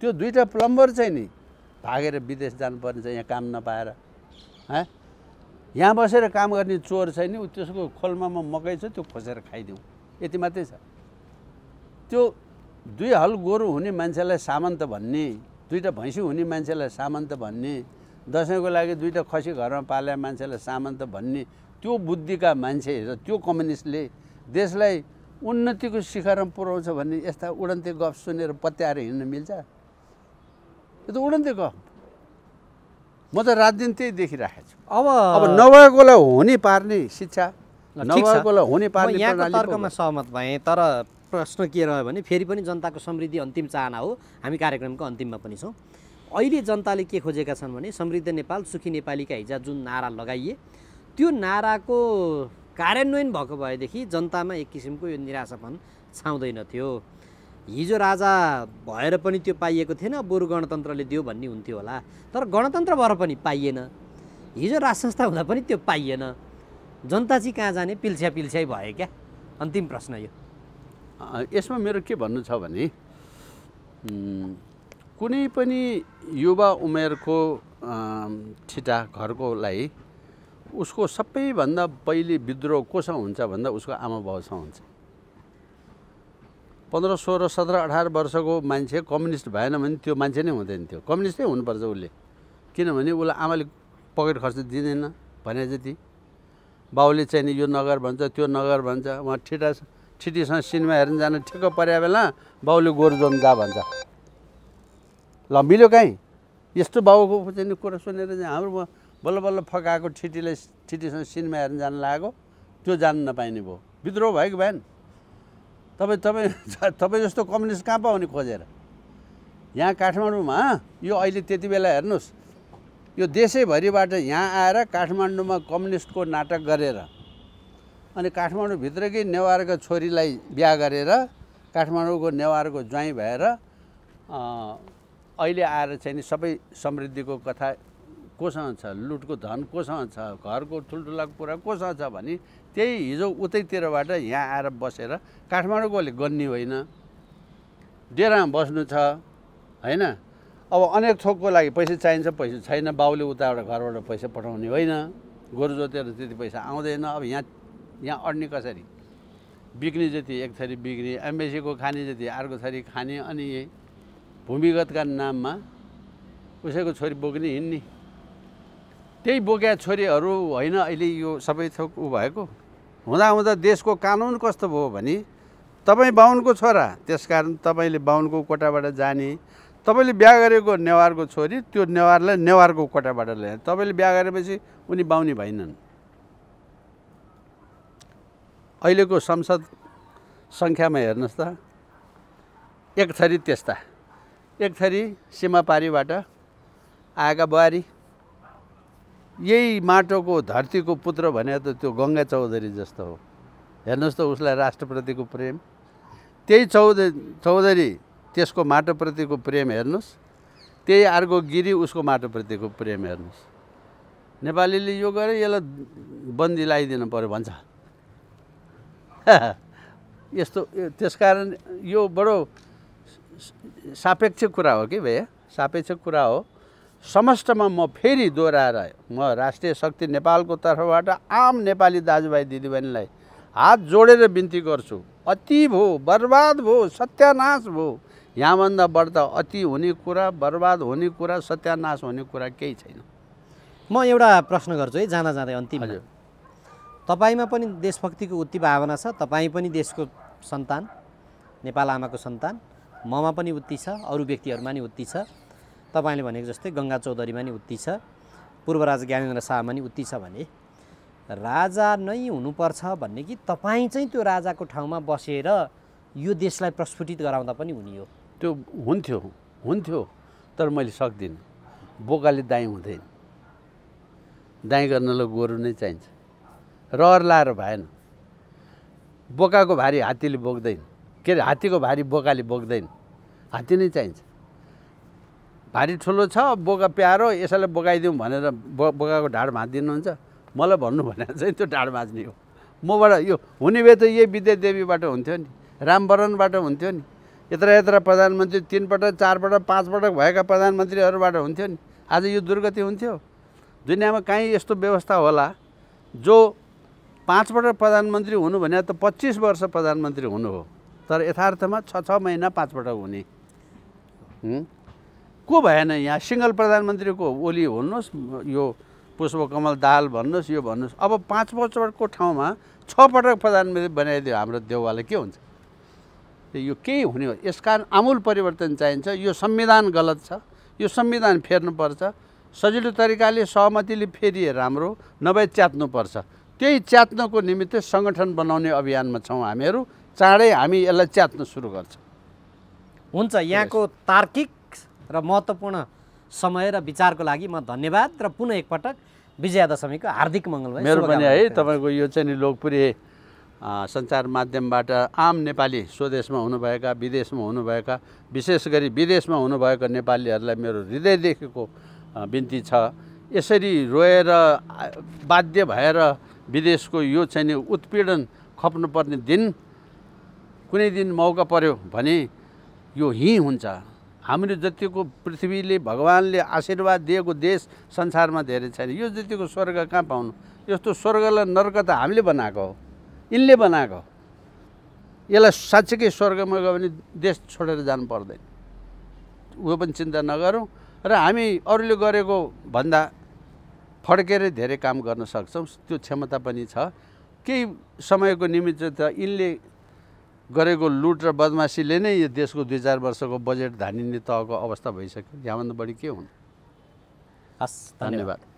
त्यो दुईवटा प्लम्बर चाहिँ नि भागेर विदेश जानुपर्ने छ यहाँ काम नपाएर है यहाँ बसेर काम गर्ने चोर छैन ऊ त्यसको म मकै छ त्यो खोसेर खाइदिउँ यति मात्रै छ त्यो दुई हल गोरु हुने मान्छेलाई सामन्त भन्ने दुईवटा भैँसी हुने मान्छेलाई सामन्त भन्ने दसैँको लागि दुईवटा खसी घरमा पाले मान्छेलाई सामन्त भन्ने त्यो बुद्धिका मान्छे र त्यो कम्युनिस्टले देशलाई उन्नतिको शिखरमा पुऱ्याउँछ भन्ने यस्ता उडन्ते गफ सुनेर पत्याएर हिँड्न मिल्छ यो त उडन्ते गफ म त राजनीति देखिराखेको छु अब अब नभएकोलाई हुने पार्ने शिक्षा नभएकोलाई हुने पार्ने यहाँको तर्कमा सहमत भएँ तर प्रश्न के रह्यो भने फेरि पनि जनताको समृद्धि अन्तिम चाहना हो हामी कार्यक्रमको अन्तिममा पनि छौँ अहिले जनताले के खोजेका छन् भने समृद्ध नेपाल सुखी नेपालीका हिजा जुन नारा लगाइए त्यो नाराको कार्यान्वयन भएको भएदेखि जनतामा एक किसिमको यो निराशापन छाउँदैन थियो हिजो राजा भएर पनि त्यो पाइएको थिएन बरु गणतन्त्रले दियो भन्ने हुन्थ्यो होला तर गणतन्त्र भएर पनि पाइएन हिजो राज संस्था हुँदा पनि त्यो पाइएन जनता चाहिँ कहाँ जाने पिल्छ्या पिल्छ्याइ भयो क्या अन्तिम प्रश्न यो यसमा मेरो के भन्नु छ भने कुनै पनि युवा उमेरको ठिटा घरकोलाई उसको सबैभन्दा पहिले विद्रोह कोसँग हुन्छ भन्दा उसको आमा बाउसँग हुन्छ पन्ध्र सोह्र सत्र अठार वर्षको मान्छे कम्युनिस्ट भएन भने त्यो मान्छे नै हुँदैन थियो कम्युनिस्टै हुनुपर्छ उसले किनभने उसलाई आमाले पकेट खर्च दिँदैन भने जति बाउले चाहिने यो नगर भन्छ त्यो नगर भन्छ उहाँ ठिटा ठिटीसँग सिनेमा हेर्न जान ठिक्क पर्या बेला बाउले गोरुजोन जा भन्छ ल मिल्यो काहीँ यस्तो बाउको चाहिँ कुरा सुनेर चाहिँ हाम्रो बल्ल बल्ल फकाएको ठिटीलाई ठिटीसँग सिनेमा हेर्न जान लागेको त्यो जान नपाइने भयो विद्रोह भयो कि भएन तपाईँ तपाईँ [laughs] तपाईँ जस्तो कम्युनिस्ट कहाँ पाउने खोजेर यहाँ काठमाडौँमा यो अहिले त्यति बेला हेर्नुहोस् यो देशैभरिबाट यहाँ आएर काठमाडौँमा कम्युनिस्टको नाटक गरेर अनि काठमाडौँभित्रकै नेवारको छोरीलाई बिहा गरेर काठमाडौँको नेवारको ज्वाइँ भएर अहिले आएर चाहिँ नि सबै समृद्धिको कथा कोसँग छ लुटको धन कोसँग छ घरको ठुल्ठुला कुरा कोसँग छ भने त्यही हिजो उतैतिरबाट यहाँ आएर बसेर काठमाडौँकोले गन्नी होइन डेरामा बस्नु छ होइन अब अनेक थोकको लागि पैसा चाहिन्छ पैसा छैन बाउले उताबाट घरबाट पैसा पठाउने होइन गोरु जोतेर त्यति पैसा आउँदैन अब यहाँ यहाँ अड्ने कसरी बिक्ने जति एक थरी बिक्ने एमबेसीको खाने जति अर्को थरी खाने अनि भूमिगतका नाममा उसैको छोरी बोक्ने हिँड्ने त्यही बोकेका छोरीहरू होइन अहिले यो सबै थोक ऊ भएको हुँदाहुँदा देशको कानुन कस्तो भयो भने तपाईँ बाहुनको छोरा त्यसकारण तपाईँले बाहुनको कोटाबाट जाने तपाईँले बिहा गरेको नेवारको छोरी त्यो नेवारलाई नेवारको कोटाबाट ल्याए तपाईँले बिहा गरेपछि उनी बाहुनी भएनन् अहिलेको संसद सङ्ख्यामा हेर्नुहोस् त एक थरी त्यस्ता एक थरी सीमापारीबाट आएका बुहारी यही माटोको धरतीको पुत्र भने त त्यो गङ्गा चौधरी जस्तो हो हेर्नुहोस् त उसलाई राष्ट्रप्रतिको प्रेम त्यही चौधरी चौधरी त्यसको माटोप्रतिको प्रेम हेर्नुहोस् त्यही अर्को गिरी उसको माटोप्रतिको प्रेम हेर्नुहोस् नेपालीले यो गरे यसलाई बन्दी लगाइदिनु पऱ्यो भन्छ [laughs] यस्तो त्यसकारण यो बडो सापेक्ष कुरा हो कि भैया सापेक्ष कुरा हो समस्तमा म फेरि दोहोऱ्याएर म राष्ट्रिय शक्ति नेपालको तर्फबाट आम नेपाली दाजुभाइ दिदीबहिनीलाई हात जोडेर बिन्ती गर्छु अति भयो बर्बाद भयो सत्यानाश भयो यहाँभन्दा बढ्दा अति हुने कुरा बर्बाद हुने कुरा सत्यानाश हुने कुरा केही छैन म एउटा प्रश्न गर्छु है जाँदा जाँदै अन्तिम हजुर तपाईँमा पनि देशभक्तिको उत्ति भावना छ तपाईँ पनि देशको सन्तान नेपाल आमाको सन्तान ममा पनि उत्ति छ अरू व्यक्तिहरूमा नि उत्ति छ तपाईँले भनेको जस्तै गङ्गा चौधरीमा नि उत्ति छ पूर्व राजा ज्ञानेन्द्र शाहमा नि उत्ति छ भने राजा नै हुनुपर्छ भन्ने कि तपाईँ चाहिँ त्यो राजाको ठाउँमा बसेर यो देशलाई प्रस्फुटित गराउँदा पनि हुने हो त्यो हुन्थ्यो हुन्थ्यो तर मैले सक्दिनँ बोकाले दाइँ हुँदैन दाइँ गर्नलाई गोरु नै चाहिन्छ रहर लाएर भएन बोकाको भारी हात्तीले बोक्दैन के अरे हात्तीको भारी बोकाले बोक्दैन हात्ती नै चाहिन्छ भारी ठुलो छ बोका प्यारो यसैलाई बोकाइदिउँ भनेर बो बोकाको ढाड भाँचिदिनुहुन्छ मलाई भन्नु भने चाहिँ त्यो ढाड भाँच्ने हो मबाट यो हुने भए त यही विद्यादेवीबाट हुन्थ्यो नि रामवरणबाट हुन्थ्यो नि यत्र यत्र प्रधानमन्त्री तिनपटक चारपटक पाँचपटक भएका प्रधानमन्त्रीहरूबाट हुन्थ्यो नि आज यो दुर्गति हुन्थ्यो दुनियाँमा काहीँ यस्तो व्यवस्था होला जो पाँचपटक प्रधानमन्त्री हुनु भने त पच्चिस वर्ष प्रधानमन्त्री हुनु हो तर यथार्थमा छ छ महिना पाँचपटक हुने को भएन यहाँ सिङ्गल प्रधानमन्त्रीको ओली भन्नुहोस् यो पुष्पकमल दाल भन्नुहोस् यो भन्नुहोस् अब पाँच वर्षको ठाउँमा छ पटक प्रधानमन्त्री बनाइदियो हाम्रो देउवालाई के हुन्छ यो केही हुने हो यसकारण आमूल परिवर्तन चाहिन्छ यो संविधान गलत छ यो संविधान फेर्नुपर्छ सजिलो तरिकाले सहमतिले फेरिए राम्रो नभए च्यात्नुपर्छ त्यही च्यात्नको निमित्त सङ्गठन बनाउने अभियानमा छौँ हामीहरू चाँडै हामी यसलाई च्यात्न सुरु गर्छौँ हुन्छ यहाँको तार्किक र महत्त्वपूर्ण समय र विचारको लागि म धन्यवाद र पुनः एकपटक विजयादशमीको हार्दिक मङ्गल मेरो पनि है तपाईँको यो चाहिँ नि लोकप्रिय सञ्चार माध्यमबाट आम नेपाली स्वदेशमा हुनुभएका विदेशमा हुनुभएका विशेष गरी विदेशमा हुनुभएका नेपालीहरूलाई मेरो हृदयदेखिको बिन्ती छ यसरी रोएर बाध्य भएर विदेशको यो चाहिँ नि उत्पीडन खप्नुपर्ने दिन कुनै दिन मौका पर्यो भने यो हिँ हुन्छ हाम्रो जतिको पृथ्वीले भगवान्ले आशीर्वाद दिएको देश संसारमा धेरै छैन यो जतिको स्वर्ग कहाँ पाउनु यस्तो स्वर्गलाई नर्क त हामीले बनाएको हो यिनले बनाएको हो यसलाई साँच्चीकै स्वर्गमा गयो भने देश छोडेर जानु पर्दैन उयो पनि चिन्ता नगरौँ र हामी अरूले गरेको भन्दा फड्केरै धेरै काम गर्न सक्छौँ त्यो क्षमता पनि छ केही समयको निमित्त त यिनले गरेको लुट र बदमासीले नै यो देशको दुई चार वर्षको बजेट धानिने तहको अवस्था भइसक्यो यहाँभन्दा बढी के हुन् हस् धन्यवाद